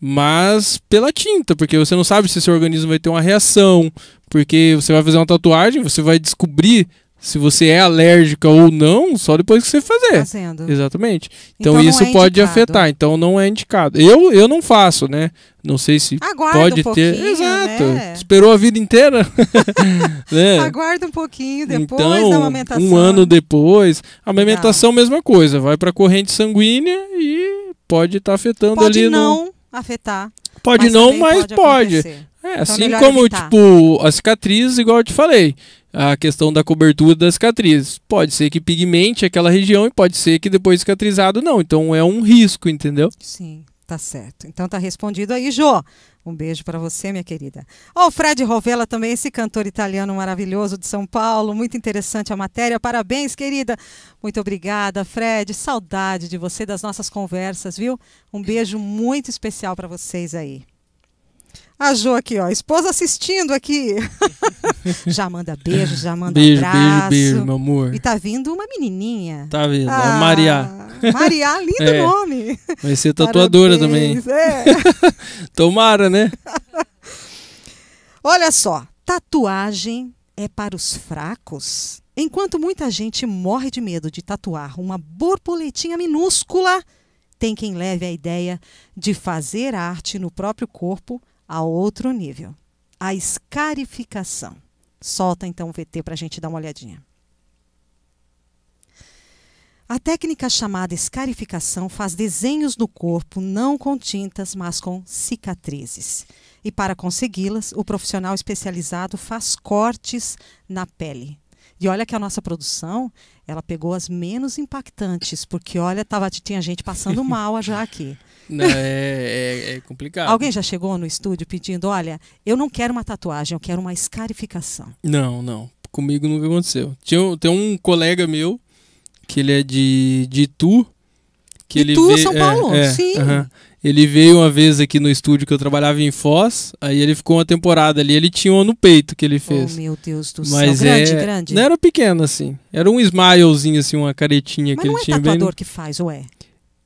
mas pela tinta, porque você não sabe se seu organismo vai ter uma reação, porque você vai fazer uma tatuagem, você vai descobrir se você é alérgica ou não, só depois que você fazer. Fazendo. Tá Exatamente. Então, então isso é pode afetar, então não é indicado. Eu, eu não faço, né? Não sei se Aguarda pode um ter. Exato. Né? Esperou a vida inteira. né? Aguarda um pouquinho depois então, da amamentação. Um ano depois. A amamentação, não. mesma coisa. Vai para a corrente sanguínea e pode estar tá afetando pode ali não no. afetar. Pode mas não, mas pode. pode. É, então, assim como, evitar. tipo, a cicatriz, igual eu te falei a questão da cobertura da cicatriz. Pode ser que pigmente aquela região e pode ser que depois cicatrizado não. Então é um risco, entendeu? Sim, tá certo. Então tá respondido aí, Jô. Um beijo para você, minha querida. Ó, oh, o Fred Rovella também, esse cantor italiano maravilhoso de São Paulo. Muito interessante a matéria. Parabéns, querida. Muito obrigada, Fred. Saudade de você, das nossas conversas, viu? Um beijo muito especial para vocês aí. A Jo aqui, ó, esposa assistindo aqui. já manda beijo, já manda beijo, abraço. Beijo, beijo, meu amor. E tá vindo uma menininha. Tá vindo, ah, a Maria. Maria, lindo é, nome. Vai ser tatuadora Parabéns, também. É. Tomara, né? Olha só, tatuagem é para os fracos. Enquanto muita gente morre de medo de tatuar uma borboletinha minúscula, tem quem leve a ideia de fazer arte no próprio corpo a outro nível a escarificação. Solta então o VT para a gente dar uma olhadinha. A técnica chamada escarificação faz desenhos no corpo não com tintas, mas com cicatrizes. E para consegui-las, o profissional especializado faz cortes na pele. E olha que a nossa produção, ela pegou as menos impactantes, porque olha, tava, tinha gente passando mal já aqui. Não, é, é, é, complicado. Alguém já chegou no estúdio pedindo: olha, eu não quero uma tatuagem, eu quero uma escarificação. Não, não. Comigo nunca aconteceu. Tinha, tem um colega meu, que ele é de, de Itu. Que Itu, ele veio, São é, Paulo, é, sim. Uh -huh. Ele veio uma vez aqui no estúdio que eu trabalhava em Foz, aí ele ficou uma temporada ali, ele tinha um no peito que ele fez. Oh, meu Deus do Mas céu, grande, é, grande. Não era pequeno assim, era um smilezinho assim, uma caretinha Mas que ele tinha. Mas não é tatuador bem... que faz, ué. é?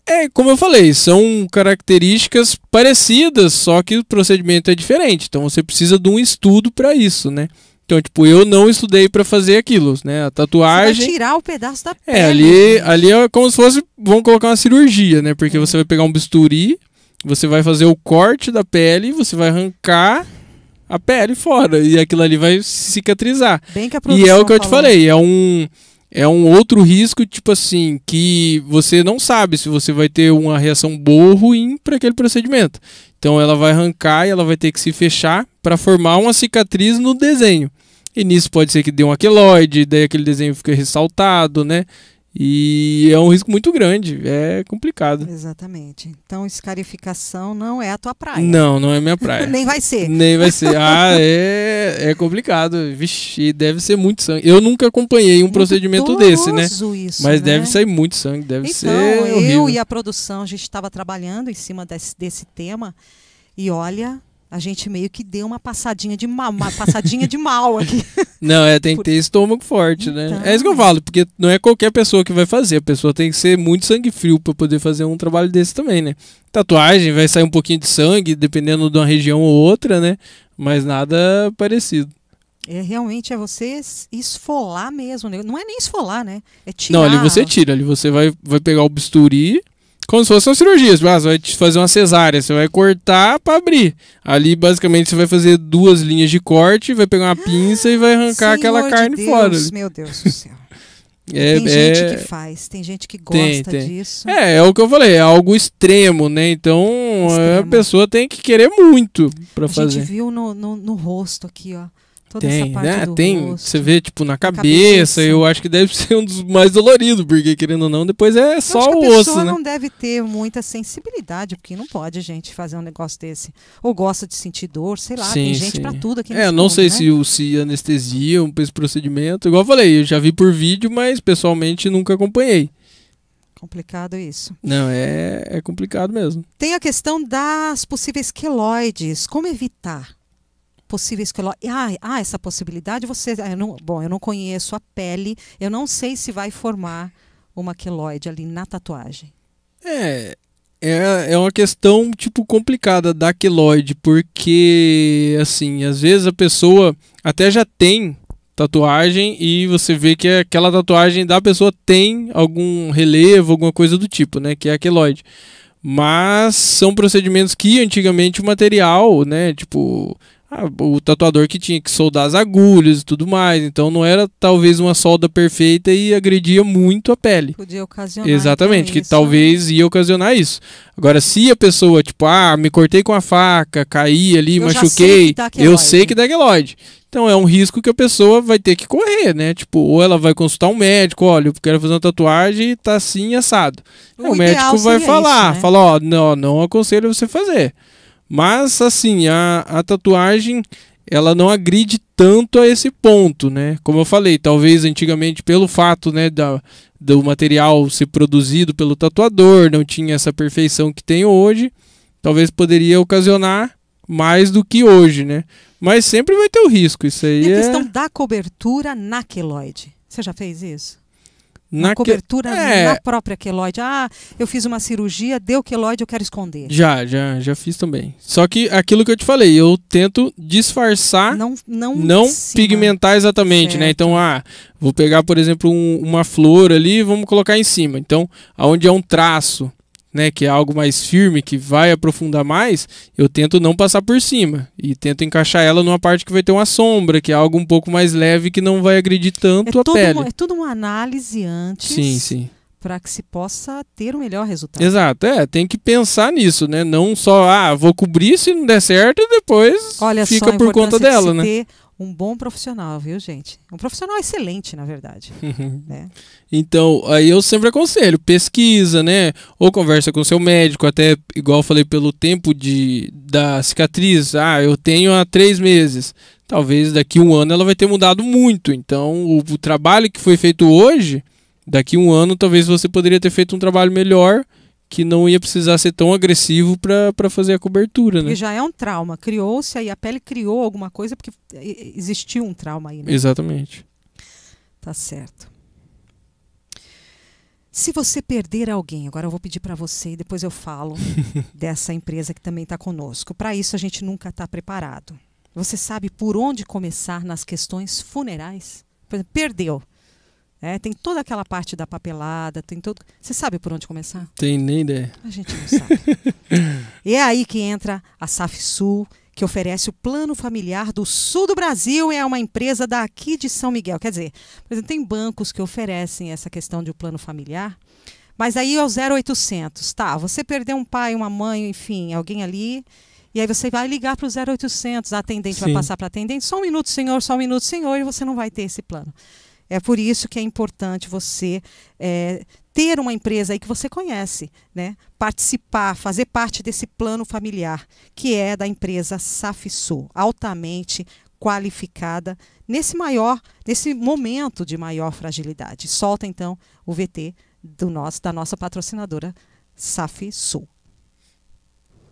É, como eu falei, são características parecidas, só que o procedimento é diferente. Então você precisa de um estudo para isso, né? Então, tipo, eu não estudei para fazer aquilo, né? A tatuagem. Você vai tirar o pedaço da é, pele. É, ali, ali é como se fosse. Vão colocar uma cirurgia, né? Porque é. você vai pegar um bisturi, você vai fazer o corte da pele, você vai arrancar a pele fora. E aquilo ali vai cicatrizar. Bem que a E é o que eu falou. te falei, é um é um outro risco, tipo assim, que você não sabe se você vai ter uma reação boa ou ruim para aquele procedimento. Então ela vai arrancar e ela vai ter que se fechar para formar uma cicatriz no desenho. E nisso pode ser que dê um aqueloide, daí aquele desenho fica ressaltado, né? E é um risco muito grande, é complicado. Exatamente. Então, escarificação não é a tua praia. Não, não é minha praia. Nem vai ser. Nem vai ser. Ah, é, é complicado. Vixe, deve ser muito sangue. Eu nunca acompanhei um muito procedimento desse, né? Isso, Mas né? deve sair muito sangue, deve então, ser. então Eu e a produção, a gente estava trabalhando em cima desse, desse tema. E olha, a gente meio que deu uma passadinha de mal, uma passadinha de mal aqui. Não, é, tem que ter estômago forte, né? Então... É isso que eu falo, porque não é qualquer pessoa que vai fazer. A pessoa tem que ser muito sangue frio para poder fazer um trabalho desse também, né? Tatuagem vai sair um pouquinho de sangue, dependendo de uma região ou outra, né? Mas nada parecido. É, realmente é você esfolar mesmo. Né? Não é nem esfolar, né? É tirar. Não, ali você tira, ali você vai, vai pegar o bisturi, como se fosse uma cirurgia. Tipo, ah, você vai fazer uma cesárea, você vai cortar para abrir. Ali, basicamente, você vai fazer duas linhas de corte, vai pegar uma ah, pinça e vai arrancar Senhor aquela carne de Deus, fora. Meu Deus do céu. É, tem gente é. que faz, tem gente que gosta tem, tem. disso. É, é o que eu falei, é algo extremo, né? Então é, extremo. a pessoa tem que querer muito para fazer. A gente viu no, no, no rosto aqui, ó. Toda tem, né? tem. Rosto, você vê, tipo, na cabeça, cabeça, eu acho que deve ser um dos mais doloridos, porque querendo ou não, depois é eu só o osso. A pessoa né? não deve ter muita sensibilidade, porque não pode, gente, fazer um negócio desse. Ou gosta de sentir dor, sei lá, sim, tem gente sim. pra tudo aqui É, não sei né? se, se anestesia, esse procedimento. Igual eu falei, eu já vi por vídeo, mas pessoalmente nunca acompanhei. Complicado isso. Não, é, é complicado mesmo. Tem a questão das possíveis queloides. Como evitar? possíveis que ah, ah, essa possibilidade você ah, eu não, bom, eu não conheço a pele, eu não sei se vai formar uma queloide ali na tatuagem. É, é, é uma questão tipo complicada da queloide, porque assim, às vezes a pessoa até já tem tatuagem e você vê que aquela tatuagem da pessoa tem algum relevo, alguma coisa do tipo, né, que é a queloide. Mas são procedimentos que antigamente o material, né, tipo ah, o tatuador que tinha que soldar as agulhas e tudo mais. Então não era talvez uma solda perfeita e agredia muito a pele. Podia ocasionar. Exatamente, que né? talvez né? ia ocasionar isso. Agora, se a pessoa, tipo, ah, me cortei com a faca, caí ali, eu machuquei, tá sei eu né? sei que dá tá queloide. Então é um risco que a pessoa vai ter que correr, né? Tipo, ou ela vai consultar um médico, olha, eu quero fazer uma tatuagem e tá assim assado. O, o médico vai falar, isso, né? fala, ó, não, não aconselho você fazer. Mas, assim, a, a tatuagem ela não agride tanto a esse ponto, né? Como eu falei, talvez antigamente pelo fato, né, da, do material ser produzido pelo tatuador, não tinha essa perfeição que tem hoje, talvez poderia ocasionar mais do que hoje, né? Mas sempre vai ter o risco, isso aí. E a é... questão da cobertura na queloide. Você já fez isso? Na, cobertura, que... é... na própria queloide. Ah, eu fiz uma cirurgia, deu queloide, eu quero esconder. Já, já, já fiz também. Só que aquilo que eu te falei, eu tento disfarçar, não, não, não pigmentar exatamente, certo. né? Então, ah, vou pegar, por exemplo, um, uma flor ali, vamos colocar em cima. Então, aonde é um traço, né, que é algo mais firme, que vai aprofundar mais, eu tento não passar por cima e tento encaixar ela numa parte que vai ter uma sombra, que é algo um pouco mais leve que não vai agredir tanto é a pele. Uma, é tudo uma análise antes. Sim, sim. Para que se possa ter o um melhor resultado. Exato, é, tem que pensar nisso, né? Não só, ah, vou cobrir se não der certo e depois Olha fica por conta dela, de né? um bom profissional, viu, gente? Um profissional excelente, na verdade. Uhum. né? Então, aí eu sempre aconselho, pesquisa, né? Ou conversa com seu médico, até igual falei, pelo tempo de, da cicatriz. Ah, eu tenho há três meses. Talvez daqui um ano ela vai ter mudado muito. Então, o, o trabalho que foi feito hoje, daqui um ano, talvez você poderia ter feito um trabalho melhor que não ia precisar ser tão agressivo para fazer a cobertura, porque né? já é um trauma. Criou-se aí, a pele criou alguma coisa porque é, é, existiu um trauma aí, né? Exatamente. Tá certo. Se você perder alguém, agora eu vou pedir para você e depois eu falo dessa empresa que também está conosco. Para isso a gente nunca está preparado. Você sabe por onde começar nas questões funerais? Por exemplo, perdeu. É, tem toda aquela parte da papelada, tem todo. Você sabe por onde começar? Tem nem ideia. A gente não sabe. e é aí que entra a Sul, que oferece o Plano Familiar do Sul do Brasil e é uma empresa daqui de São Miguel. Quer dizer, por exemplo, tem bancos que oferecem essa questão de um plano familiar, mas aí é o 0800. Tá, você perdeu um pai, uma mãe, enfim, alguém ali. E aí você vai ligar para o 0800, a atendente Sim. vai passar para a atendente, só um minuto, senhor, só um minuto, senhor, e você não vai ter esse plano. É por isso que é importante você é, ter uma empresa aí que você conhece, né? participar, fazer parte desse plano familiar, que é da empresa Safisul, altamente qualificada nesse maior, nesse momento de maior fragilidade. Solta então o VT do nosso, da nossa patrocinadora Safisul.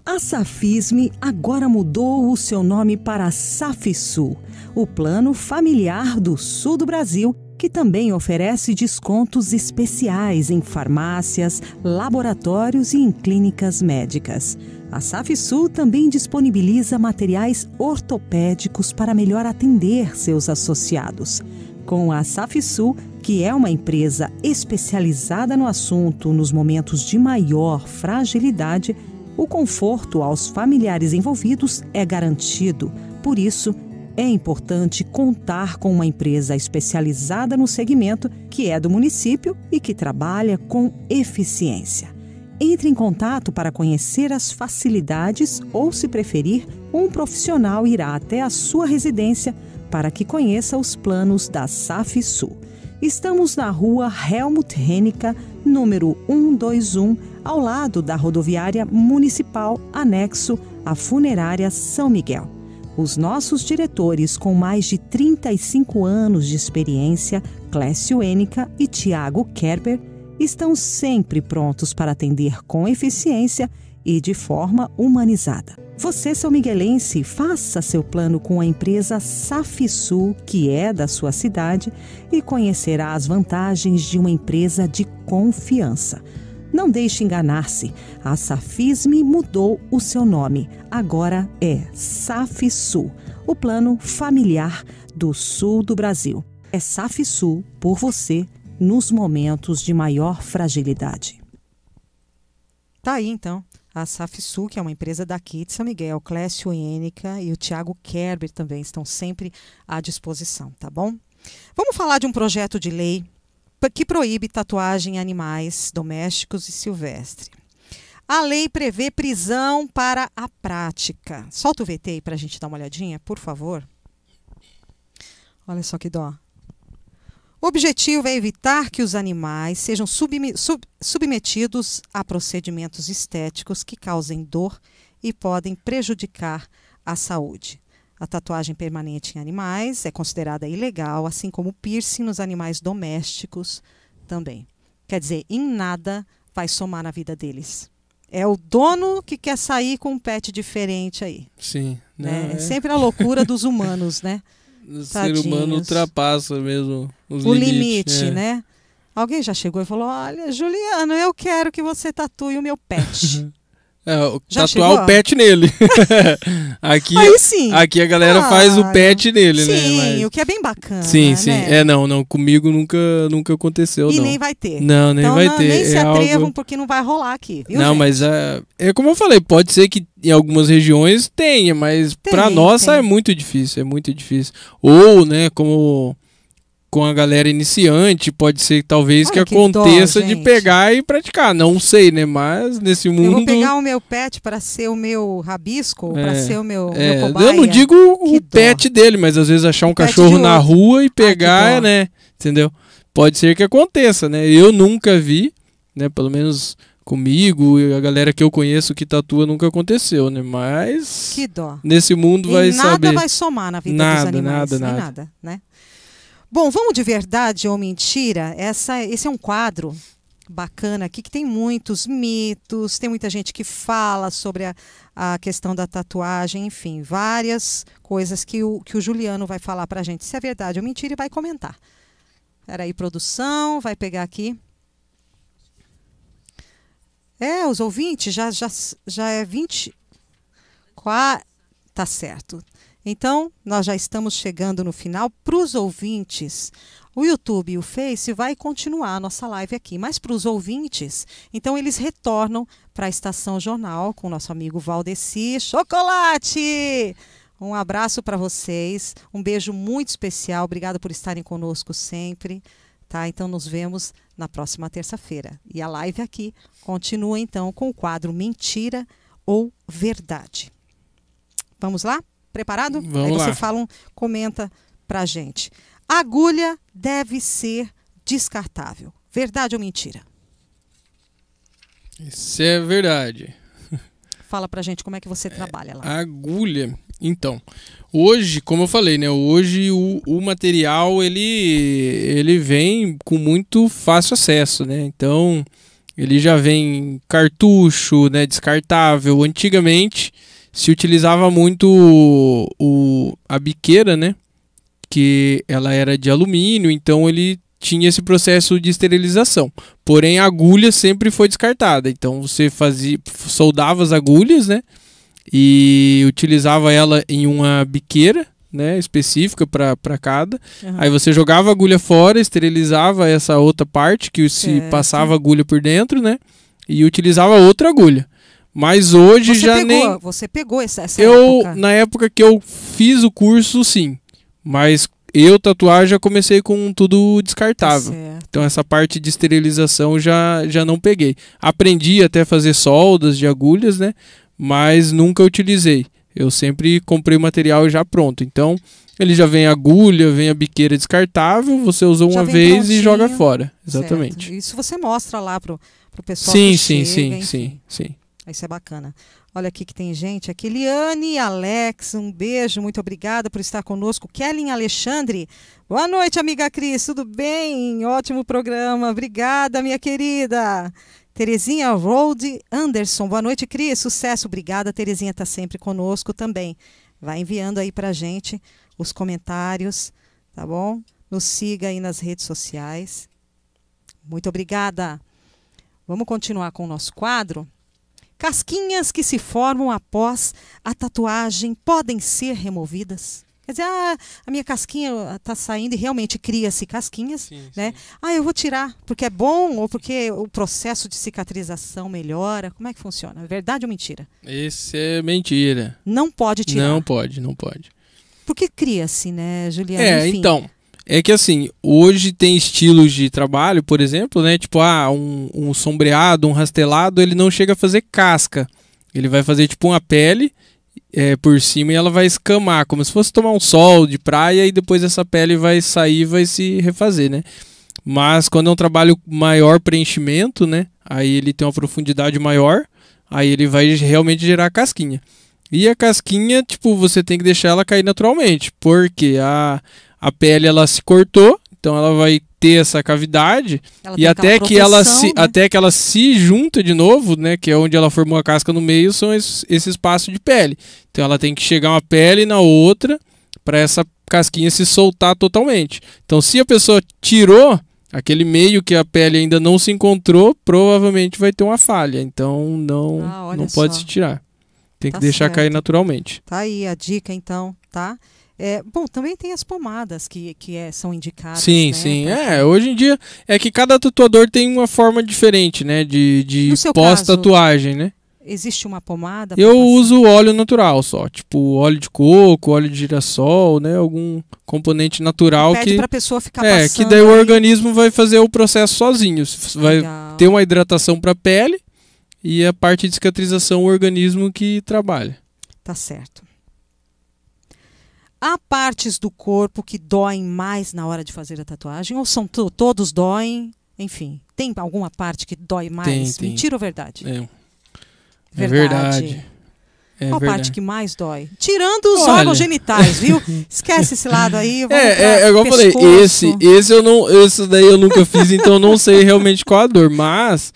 A Safisme agora mudou o seu nome para Safisul, o Plano Familiar do Sul do Brasil que também oferece descontos especiais em farmácias, laboratórios e em clínicas médicas. A SafeSul também disponibiliza materiais ortopédicos para melhor atender seus associados. Com a SafeSul, que é uma empresa especializada no assunto nos momentos de maior fragilidade, o conforto aos familiares envolvidos é garantido. Por isso, é importante contar com uma empresa especializada no segmento que é do município e que trabalha com eficiência. Entre em contato para conhecer as facilidades ou, se preferir, um profissional irá até a sua residência para que conheça os planos da SAF Estamos na rua Helmut Renica, número 121, ao lado da rodoviária municipal anexo à funerária São Miguel. Os nossos diretores, com mais de 35 anos de experiência, Clécio Enica e Tiago Kerber, estão sempre prontos para atender com eficiência e de forma humanizada. Você, São Miguelense, faça seu plano com a empresa Safisul, que é da sua cidade, e conhecerá as vantagens de uma empresa de confiança. Não deixe enganar-se. A Safisme mudou o seu nome. Agora é Safisul, o plano familiar do sul do Brasil. É Safisul por você nos momentos de maior fragilidade. Tá aí então. A Safisul, que é uma empresa daqui de São Miguel, Clécio Enica e o Tiago Kerber também estão sempre à disposição, tá bom? Vamos falar de um projeto de lei que proíbe tatuagem em animais domésticos e silvestre. A lei prevê prisão para a prática. Solta o VT aí para a gente dar uma olhadinha, por favor. Olha só que dó. O objetivo é evitar que os animais sejam submetidos a procedimentos estéticos que causem dor e podem prejudicar a saúde. A tatuagem permanente em animais é considerada ilegal, assim como o piercing nos animais domésticos também. Quer dizer, em nada vai somar na vida deles. É o dono que quer sair com um pet diferente aí. Sim. Né? É. é sempre a loucura dos humanos, né? O Tadinhos. ser humano ultrapassa mesmo os o limites, limite, é. né? Alguém já chegou e falou: Olha, Juliano, eu quero que você tatue o meu pet. É, tatuar chegou? o pet nele. aqui, Aí é- sim. aqui a galera faz o pet nele, sim, né? Sim, Mas... o que é bem bacana. Sim, né, sim. Né? É, não, não. Comigo nunca, nunca aconteceu. E não. nem vai ter. Não, nem então, vai não, ter. Nem é se atrevam, algo... porque não vai rolar aqui. Viu, não, gente? mas é, é como eu falei, pode ser que em algumas regiões tenha, mas para nós tem. é muito difícil, é muito difícil. Ou, né, como com a galera iniciante, pode ser talvez Olha que, aconteça dó, de pegar e praticar. Não sei, né? Mas nesse mundo. Eu vou pegar o meu pet para ser o meu rabisco, é, para ser o meu, é, meu Eu não digo que o dó. pet dele, mas às vezes achar um cachorro na rua e pegar, ah, né? Entendeu? Pode ser que aconteça, né? Eu nunca vi, né? Pelo menos comigo e a galera que eu conheço que tatua nunca aconteceu, né? Mas que dó. Nesse mundo e vai nada saber. Nada vai somar na vida nada, dos animais. Nada, nada, nada, né? Bom, vamos de verdade ou mentira? Essa, esse é um quadro bacana aqui que tem muitos mitos, tem muita gente que fala sobre a, a questão da tatuagem, enfim, várias coisas que o, que o Juliano vai falar para a gente se é verdade ou mentira e vai comentar. aí produção, vai pegar aqui. É, os ouvintes, já, já, já é 20. Qua... Tá certo. Então, nós já estamos chegando no final para os ouvintes. O YouTube e o Face vai continuar a nossa live aqui, mas para os ouvintes, então eles retornam para a Estação Jornal com o nosso amigo Valdeci Chocolate. Um abraço para vocês, um beijo muito especial, obrigado por estarem conosco sempre. Tá? Então nos vemos na próxima terça-feira. E a live aqui continua então com o quadro Mentira ou Verdade. Vamos lá? Preparado? Vamos Aí você fala, um, comenta pra gente. Agulha deve ser descartável. Verdade ou mentira? Isso é verdade. Fala pra gente como é que você trabalha lá. É, agulha. Então, hoje, como eu falei, né? Hoje o, o material ele, ele vem com muito fácil acesso, né? Então, ele já vem cartucho, né? Descartável. Antigamente, se utilizava muito o, o, a biqueira, né? Que ela era de alumínio, então ele tinha esse processo de esterilização. Porém, a agulha sempre foi descartada. Então você fazia, soldava as agulhas, né? E utilizava ela em uma biqueira, né? Específica para cada. Uhum. Aí você jogava a agulha fora, esterilizava essa outra parte que se passava a agulha por dentro, né? E utilizava outra agulha. Mas hoje você já pegou, nem. Você pegou essa, essa eu, época? Na época que eu fiz o curso, sim. Mas eu, tatuagem, já comecei com tudo descartável. Tá então essa parte de esterilização já, já não peguei. Aprendi até a fazer soldas de agulhas, né? Mas nunca utilizei. Eu sempre comprei o material já pronto. Então, ele já vem agulha, vem a biqueira descartável, você usou já uma vez prontinho. e joga fora. Exatamente. Certo. Isso você mostra lá pro, pro pessoal. Sim, sim, chega, sim, sim, sim. Isso é bacana. Olha aqui que tem gente aqui. Liane Alex, um beijo, muito obrigada por estar conosco. Kellen Alexandre, boa noite, amiga Cris, tudo bem? Ótimo programa, obrigada, minha querida. Terezinha Rold Anderson, boa noite, Cris, sucesso, obrigada. Terezinha está sempre conosco também. Vai enviando aí para gente os comentários, tá bom? Nos siga aí nas redes sociais. Muito obrigada. Vamos continuar com o nosso quadro? Casquinhas que se formam após a tatuagem podem ser removidas? Quer dizer, ah, a minha casquinha está ah, saindo e realmente cria-se casquinhas, sim, né? Sim. Ah, eu vou tirar porque é bom ou porque o processo de cicatrização melhora. Como é que funciona? É verdade ou mentira? Isso é mentira. Não pode tirar. Não pode, não pode. Porque cria-se, né, Juliana? É, Enfim, então. É que assim, hoje tem estilos de trabalho, por exemplo, né? Tipo, ah, um, um sombreado, um rastelado, ele não chega a fazer casca. Ele vai fazer tipo uma pele é, por cima e ela vai escamar, como se fosse tomar um sol de praia e depois essa pele vai sair e vai se refazer, né? Mas quando é um trabalho maior preenchimento, né? Aí ele tem uma profundidade maior, aí ele vai realmente gerar casquinha. E a casquinha, tipo, você tem que deixar ela cair naturalmente, porque a ah, a pele ela se cortou, então ela vai ter essa cavidade ela e até que ela se né? até que ela se junta de novo, né, que é onde ela formou a casca no meio, são esse, esse espaço de pele. Então ela tem que chegar uma pele na outra para essa casquinha se soltar totalmente. Então se a pessoa tirou aquele meio que a pele ainda não se encontrou, provavelmente vai ter uma falha. Então não ah, não só. pode se tirar. Tem tá que deixar certo. cair naturalmente. Tá aí a dica então, tá? É, bom, também tem as pomadas que, que é, são indicadas. Sim, né, sim. Pra... É, hoje em dia é que cada tatuador tem uma forma diferente, né? De, de pós-tatuagem, né? Existe uma pomada? Eu uso óleo natural só, tipo óleo de coco, óleo de girassol, né? Algum componente natural Pede que. Pede pessoa ficar É, que daí o organismo vai fazer o processo sozinho. Vai ter uma hidratação para a pele e a parte de cicatrização o organismo que trabalha. Tá certo. Há partes do corpo que doem mais na hora de fazer a tatuagem? Ou são todos doem? Enfim, tem alguma parte que dói mais? Tem, Mentira ou verdade? É. É verdade. É Qual verdade. parte que mais dói? Tirando os Olha. órgãos genitais, viu? Esquece esse lado aí. É, é, é, igual eu falei, esse, esse eu não, esse daí eu nunca fiz, então eu não sei realmente qual a dor, mas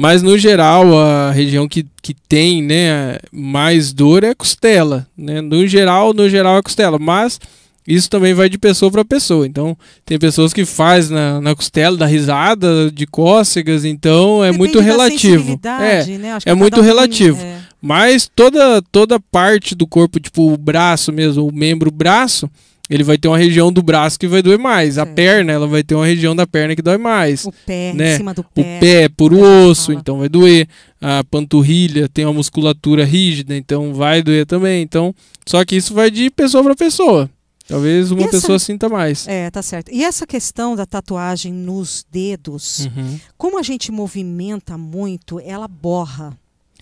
mas no geral, a região que, que tem né, mais dor é a costela. Né? No geral, no geral é a costela. Mas isso também vai de pessoa para pessoa. Então, tem pessoas que faz na, na costela, da risada, de cócegas, então é Depende muito relativo. É, né? é muito um relativo. É. Mas toda toda parte do corpo, tipo o braço mesmo, o membro braço, ele vai ter uma região do braço que vai doer mais. A é. perna, ela vai ter uma região da perna que dói mais. O pé, né? em cima do pé. O pé né? é por osso, então vai doer. A panturrilha tem uma musculatura rígida, então vai doer também. Então, só que isso vai de pessoa para pessoa. Talvez uma essa, pessoa sinta mais. É, tá certo. E essa questão da tatuagem nos dedos, uhum. como a gente movimenta muito, ela borra.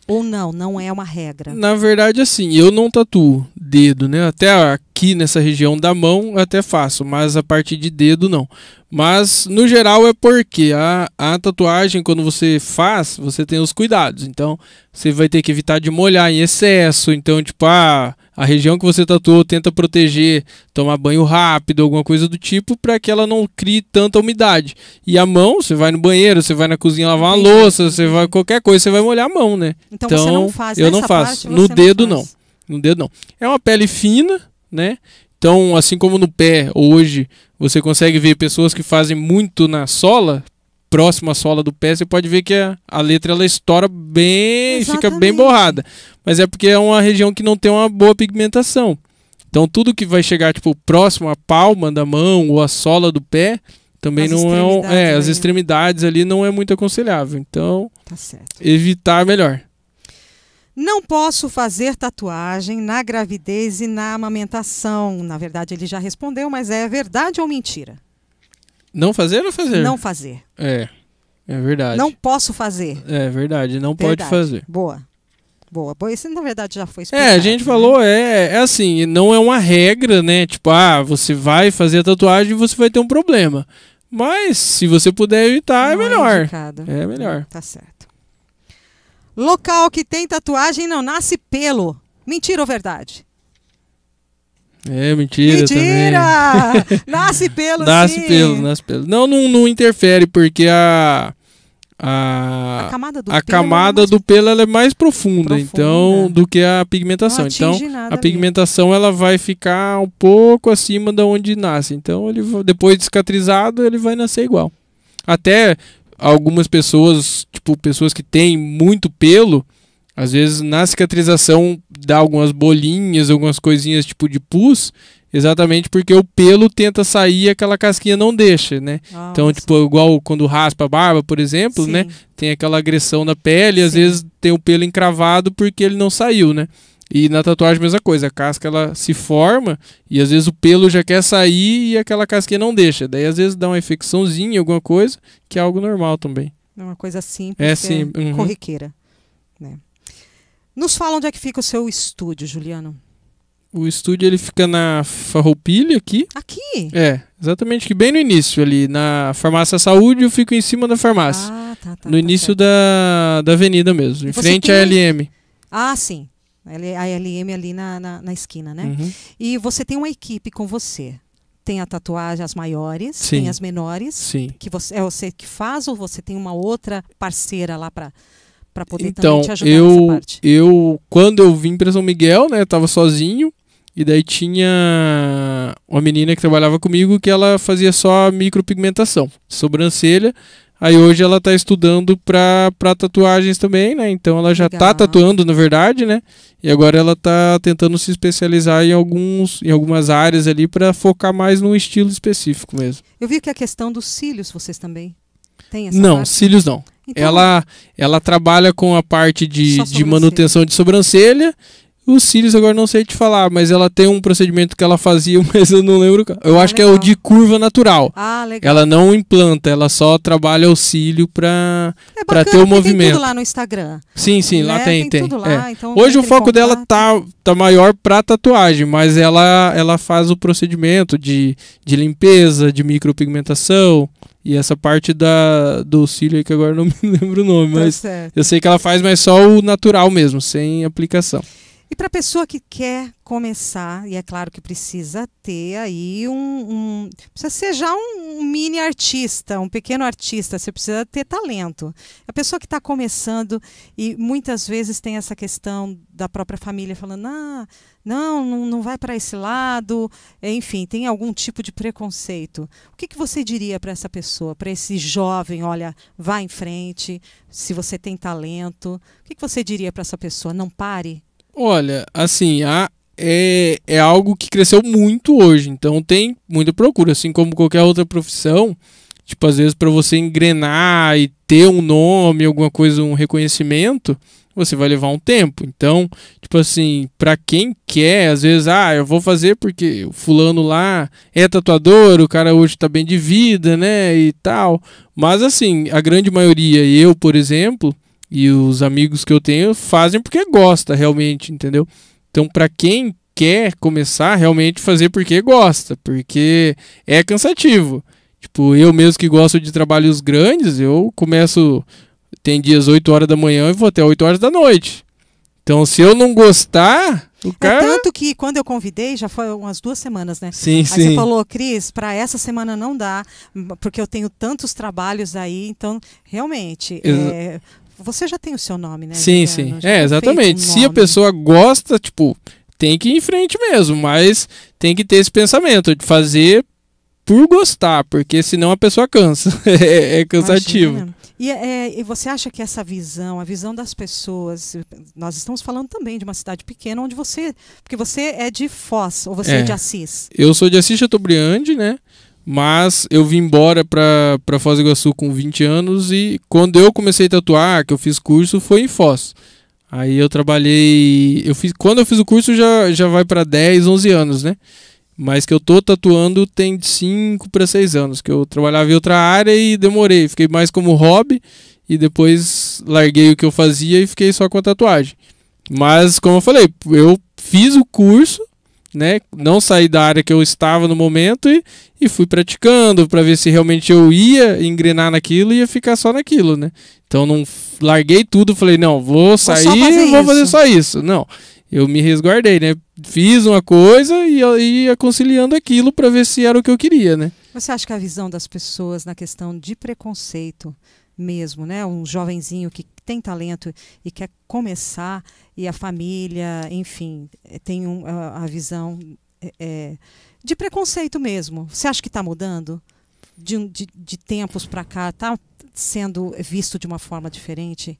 Ou não, não é uma regra. Na verdade, assim, eu não tatuo dedo, né? Até aqui nessa região da mão até faço, mas a parte de dedo não. Mas no geral é porque a, a tatuagem, quando você faz, você tem os cuidados. Então, você vai ter que evitar de molhar em excesso. Então, tipo, ah a região que você tatuou tenta proteger, tomar banho rápido, alguma coisa do tipo, para que ela não crie tanta umidade. E a mão, você vai no banheiro, você vai na cozinha lavar uma louça, você vai qualquer coisa, você vai molhar a mão, né? Então, então você não então, faz. Eu não faço. no dedo faz. não. No dedo não. É uma pele fina, né? Então, assim como no pé, hoje você consegue ver pessoas que fazem muito na sola, próximo à sola do pé, você pode ver que a, a letra ela estoura bem, Exatamente. fica bem borrada. Mas é porque é uma região que não tem uma boa pigmentação. Então tudo que vai chegar tipo próximo à palma da mão ou à sola do pé, também as não é, um, é as né? extremidades ali não é muito aconselhável. Então, tá evitar melhor. Não posso fazer tatuagem na gravidez e na amamentação. Na verdade, ele já respondeu, mas é verdade ou mentira? Não fazer ou fazer? Não fazer. É. É verdade. Não posso fazer. É verdade, não verdade. pode fazer. Boa. Boa. Boa, isso na verdade já foi explicado. É, a gente né? falou, é, é assim, não é uma regra, né? Tipo, ah, você vai fazer a tatuagem e você vai ter um problema. Mas se você puder evitar, é não é melhor. É, é melhor. Tá certo. Local que tem tatuagem não nasce pelo. Mentira ou verdade? É, mentira. Mentira! Também. Nasce pelo, Nasce sim. pelo, nasce pelo. Não, não, não interfere, porque a. A, a, camada do a pelo, é camada é, do pelo é mais profunda, profunda, então do que a pigmentação. Então a pigmentação mesmo. ela vai ficar um pouco acima da onde nasce. Então ele depois de cicatrizado ele vai nascer igual. Até algumas pessoas, tipo pessoas que têm muito pelo, às vezes na cicatrização dá algumas bolinhas, algumas coisinhas tipo de pus, exatamente porque o pelo tenta sair aquela casquinha não deixa, né? Nossa. Ah, então, tipo, é igual quando raspa a barba, por exemplo, né? Sim. né? Tem aquela agressão na pele, Sim. às vezes tem o pelo encravado porque ele não saiu, né? E na tatuagem mesma coisa, a casca ela se forma e às vezes o pelo já quer sair e aquela casquinha não deixa. Daí às vezes dá uma infecçãozinha, alguma coisa, que é algo normal também. É uma coisa simples, é, é sim, é uhum. corriqueira. Né? Nos fala onde é que fica o seu estúdio, Juliano. O estúdio ele fica na Farroupilha aqui. Aqui? É, exatamente, que bem no início ali, na Farmácia Saúde, eu fico em cima da farmácia. Ah, tá, tá. No tá início da, da avenida mesmo, em frente tem... à LM. Ah, sim. A LM ali na, na, na esquina, né? Uhum. E você tem uma equipe com você. Tem a tatuagem, as maiores, Sim. tem as menores. Sim. Que você, é você que faz ou você tem uma outra parceira lá para para poder então, também te ajudar eu, nessa parte. eu quando eu vim para São Miguel, né, eu tava sozinho e daí tinha uma menina que trabalhava comigo que ela fazia só micropigmentação, sobrancelha. Aí hoje ela tá estudando pra, pra tatuagens também, né? Então ela já tá Legal. tá tatuando, na verdade, né? E agora ela tá tentando se especializar em, alguns, em algumas áreas ali para focar mais num estilo específico mesmo. Eu vi que a questão dos cílios vocês também têm essa Não, parte? cílios não. Então, ela, ela trabalha com a parte de, de manutenção de sobrancelha o Sirius agora não sei te falar, mas ela tem um procedimento que ela fazia, mas eu não lembro. Eu ah, acho legal. que é o de curva natural. Ah, legal. Ela não implanta, ela só trabalha o cílio pra, é pra ter o movimento. Tem tudo lá no Instagram. Sim, sim, né? lá tem, tem. tem. É. Lá, é. então Hoje o foco dela tá, tá maior pra tatuagem, mas ela, ela faz o procedimento de, de limpeza, de micropigmentação. E essa parte da, do cílio aí que agora não me lembro o nome, tá mas tá eu sei que ela faz, mas só o natural mesmo, sem aplicação. E para a pessoa que quer começar, e é claro que precisa ter aí um. um precisa ser já um, mini artista, um pequeno artista, você precisa ter talento. A pessoa que está começando e muitas vezes tem essa questão da própria família falando: ah, não, não, não vai para esse lado, é, enfim, tem algum tipo de preconceito. O que, que você diria para essa pessoa, para esse jovem? Olha, vá em frente, se você tem talento. O que, que você diria para essa pessoa? Não pare Olha, assim, a, é, é algo que cresceu muito hoje, então tem muita procura, assim como qualquer outra profissão. Tipo, às vezes, para você engrenar e ter um nome, alguma coisa, um reconhecimento, você vai levar um tempo. Então, tipo assim, para quem quer, às vezes, ah, eu vou fazer porque o fulano lá é tatuador, o cara hoje tá bem de vida, né, e tal. Mas, assim, a grande maioria, eu, por exemplo, e os amigos que eu tenho fazem porque gosta realmente, entendeu? Então, para quem quer começar, realmente fazer porque gosta, porque é cansativo. Tipo, eu mesmo que gosto de trabalhos grandes, eu começo tem dias 8 horas da manhã e vou até 8 horas da noite. Então, se eu não gostar, o é cara... É tanto que quando eu convidei, já foi umas duas semanas, né? Sim, aí sim. você falou, Cris, para essa semana não dá, porque eu tenho tantos trabalhos aí, então, realmente, é, você já tem o seu nome, né? Sim, sim. é, exatamente. Um Se a pessoa gosta, tipo, tem que ir em frente mesmo, mas tem que ter esse pensamento de fazer por gostar, porque senão a pessoa cansa. é, é cansativo. Imagina. E, é, e, você acha que essa visão, a visão das pessoas, nós estamos falando também de uma cidade pequena onde você, porque você é de Foz ou você é, é de Assis? Eu sou de Assis Chateaubriand, né? Mas eu vim embora pra, pra Foz do Iguaçu com 20 anos e quando eu comecei a tatuar, que eu fiz curso, foi em Foz. Aí eu trabalhei. Eu fiz, quando eu fiz o curso já, já vai para 10, 11 anos, né? Mas que eu tô tatuando tem 5 para 6 anos, que eu trabalhava em outra área e demorei. Fiquei mais como hobby e depois larguei o que eu fazia e fiquei só com a tatuagem. Mas, como eu falei, eu fiz o curso né? Não saí da área que eu estava no momento e, e fui praticando para ver se realmente eu ia engrenar naquilo e ia ficar só naquilo, né? Então não larguei tudo, falei, não, vou sair, vou, fazer vou fazer só isso. Não. Eu me resguardei, né? Fiz uma coisa e ia conciliando aquilo para ver se era o que eu queria, né? Você acha que a visão das pessoas na questão de preconceito mesmo, né? Um jovenzinho que tem talento e quer começar, e a família, enfim, eh, tem um, a, a, visão é, de preconceito mesmo. Você acha que está mudando? De, de, de tempos para cá, está sendo visto de uma forma diferente?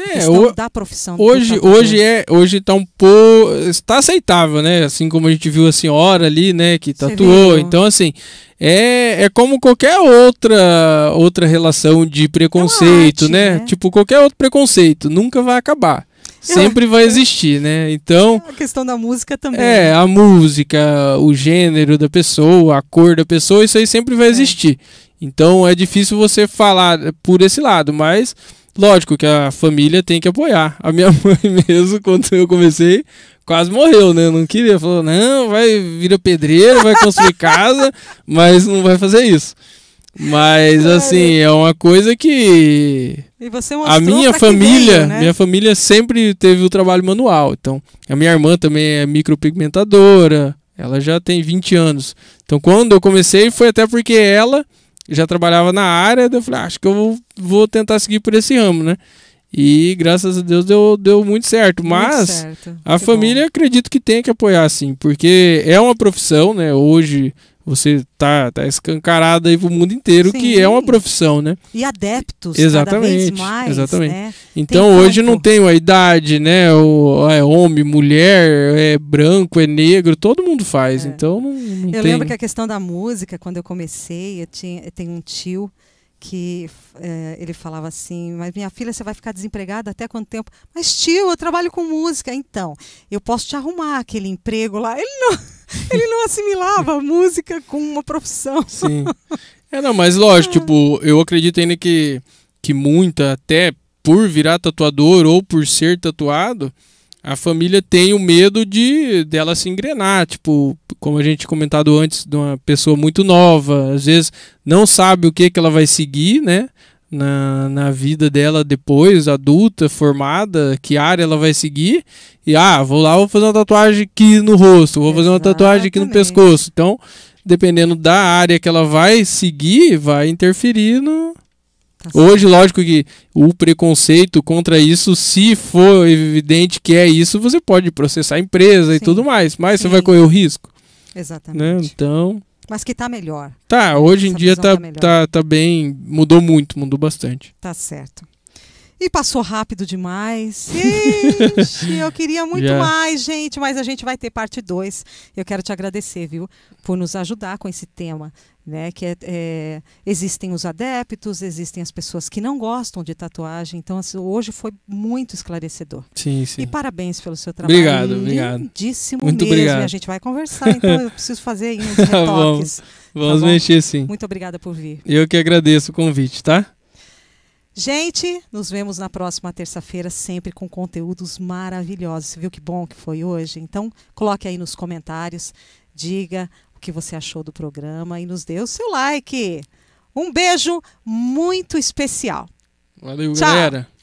É, o, da profissão. Hoje, hoje é, hoje tá um pouco, está aceitável, né? Assim como a gente viu a senhora ali, né, que tatuou. Então assim, é, é como qualquer outra outra relação de preconceito, é arte, né? né? Tipo qualquer outro preconceito, nunca vai acabar sempre vai é. existir, né? Então. A questão da música também. É, né? a música, o gênero da pessoa, a cor da pessoa, isso aí sempre vai é. existir. É. Então é difícil você falar por esse lado, mas Lógico que a família tem que apoiar. A minha mãe mesmo, quando eu comecei, quase morreu, né? Não queria. Falou, não, vai vira pedreiro, vai construir casa, mas não vai fazer isso. Mas assim, é uma coisa que a minha família, veio, né? minha família sempre teve o trabalho manual. Então, a minha irmã também é micropigmentadora, ela já tem 20 anos. Então, quando eu comecei foi até porque ela já trabalhava na área, eu falei, ah, acho que eu vou, vou tentar seguir por esse ramo, né? E graças a Deus deu, deu muito certo. Mas muito certo. a que família bom. acredito que tem que apoiar, sim, porque é uma profissão, né? Hoje você tá, tá escancarado aí pro mundo inteiro, Sim. que é uma profissão, né? E adeptos exatamente, mais, Exatamente. Né? Então Tem hoje campo. não tem a idade, né? O, é homem, mulher, é branco, é negro, todo mundo faz. É. Então não, não Eu tem. lembro que a questão da música, quando eu comecei, eu, tinha, eu tenho um tio que é, ele falava assim, mas minha filha, você vai ficar desempregada até quanto tempo? Mas tio, eu trabalho com música, então, eu posso te arrumar aquele emprego lá. Ele não, ele não assimilava música com uma profissão. Sim. É, não, mas lógico, é. tipo, eu acredito ainda que, que muita, até por virar tatuador ou por ser tatuado, a família tem o medo de dela se engrenar, tipo, como a gente comentado antes, de uma pessoa muito nova, às vezes não sabe o que, que ela vai seguir, né? Na, na vida dela depois, adulta, formada, que área ela vai seguir. E ah, vou lá, vou fazer uma tatuagem aqui no rosto, vou fazer uma Exatamente. tatuagem aqui no pescoço. Então, dependendo da área que ela vai seguir, vai interferir no, Tá hoje, lógico que o preconceito contra isso, se for evidente que é isso, você pode processar a empresa Sim. e tudo mais, mas Sim. você vai correr o risco. Exatamente. Né? Então. Mas que tá melhor. Tá, hoje Essa em dia tá, tá, tá, tá bem. Mudou muito, mudou bastante. Tá certo. E passou rápido demais. Gente, eu queria muito yeah. mais, gente, mas a gente vai ter parte 2. Eu quero te agradecer, viu, por nos ajudar com esse tema. Né, que é, é, existem os adeptos, existem as pessoas que não gostam de tatuagem. Então, assim, hoje foi muito esclarecedor. Sim, sim. E parabéns pelo seu trabalho. Obrigado, obrigado. Lindíssimo muito mesmo. Obrigado. E a gente vai conversar, então eu preciso fazer aí uns retoques. Vamos, vamos tá mexer sim. Muito obrigada por vir. Eu que agradeço o convite, tá? Gente, nos vemos na próxima terça-feira, sempre com conteúdos maravilhosos. Você viu que bom que foi hoje? Então, coloque aí nos comentários, diga o que você achou do programa e nos dê o seu like. Um beijo muito especial. Valeu, Tchau. galera.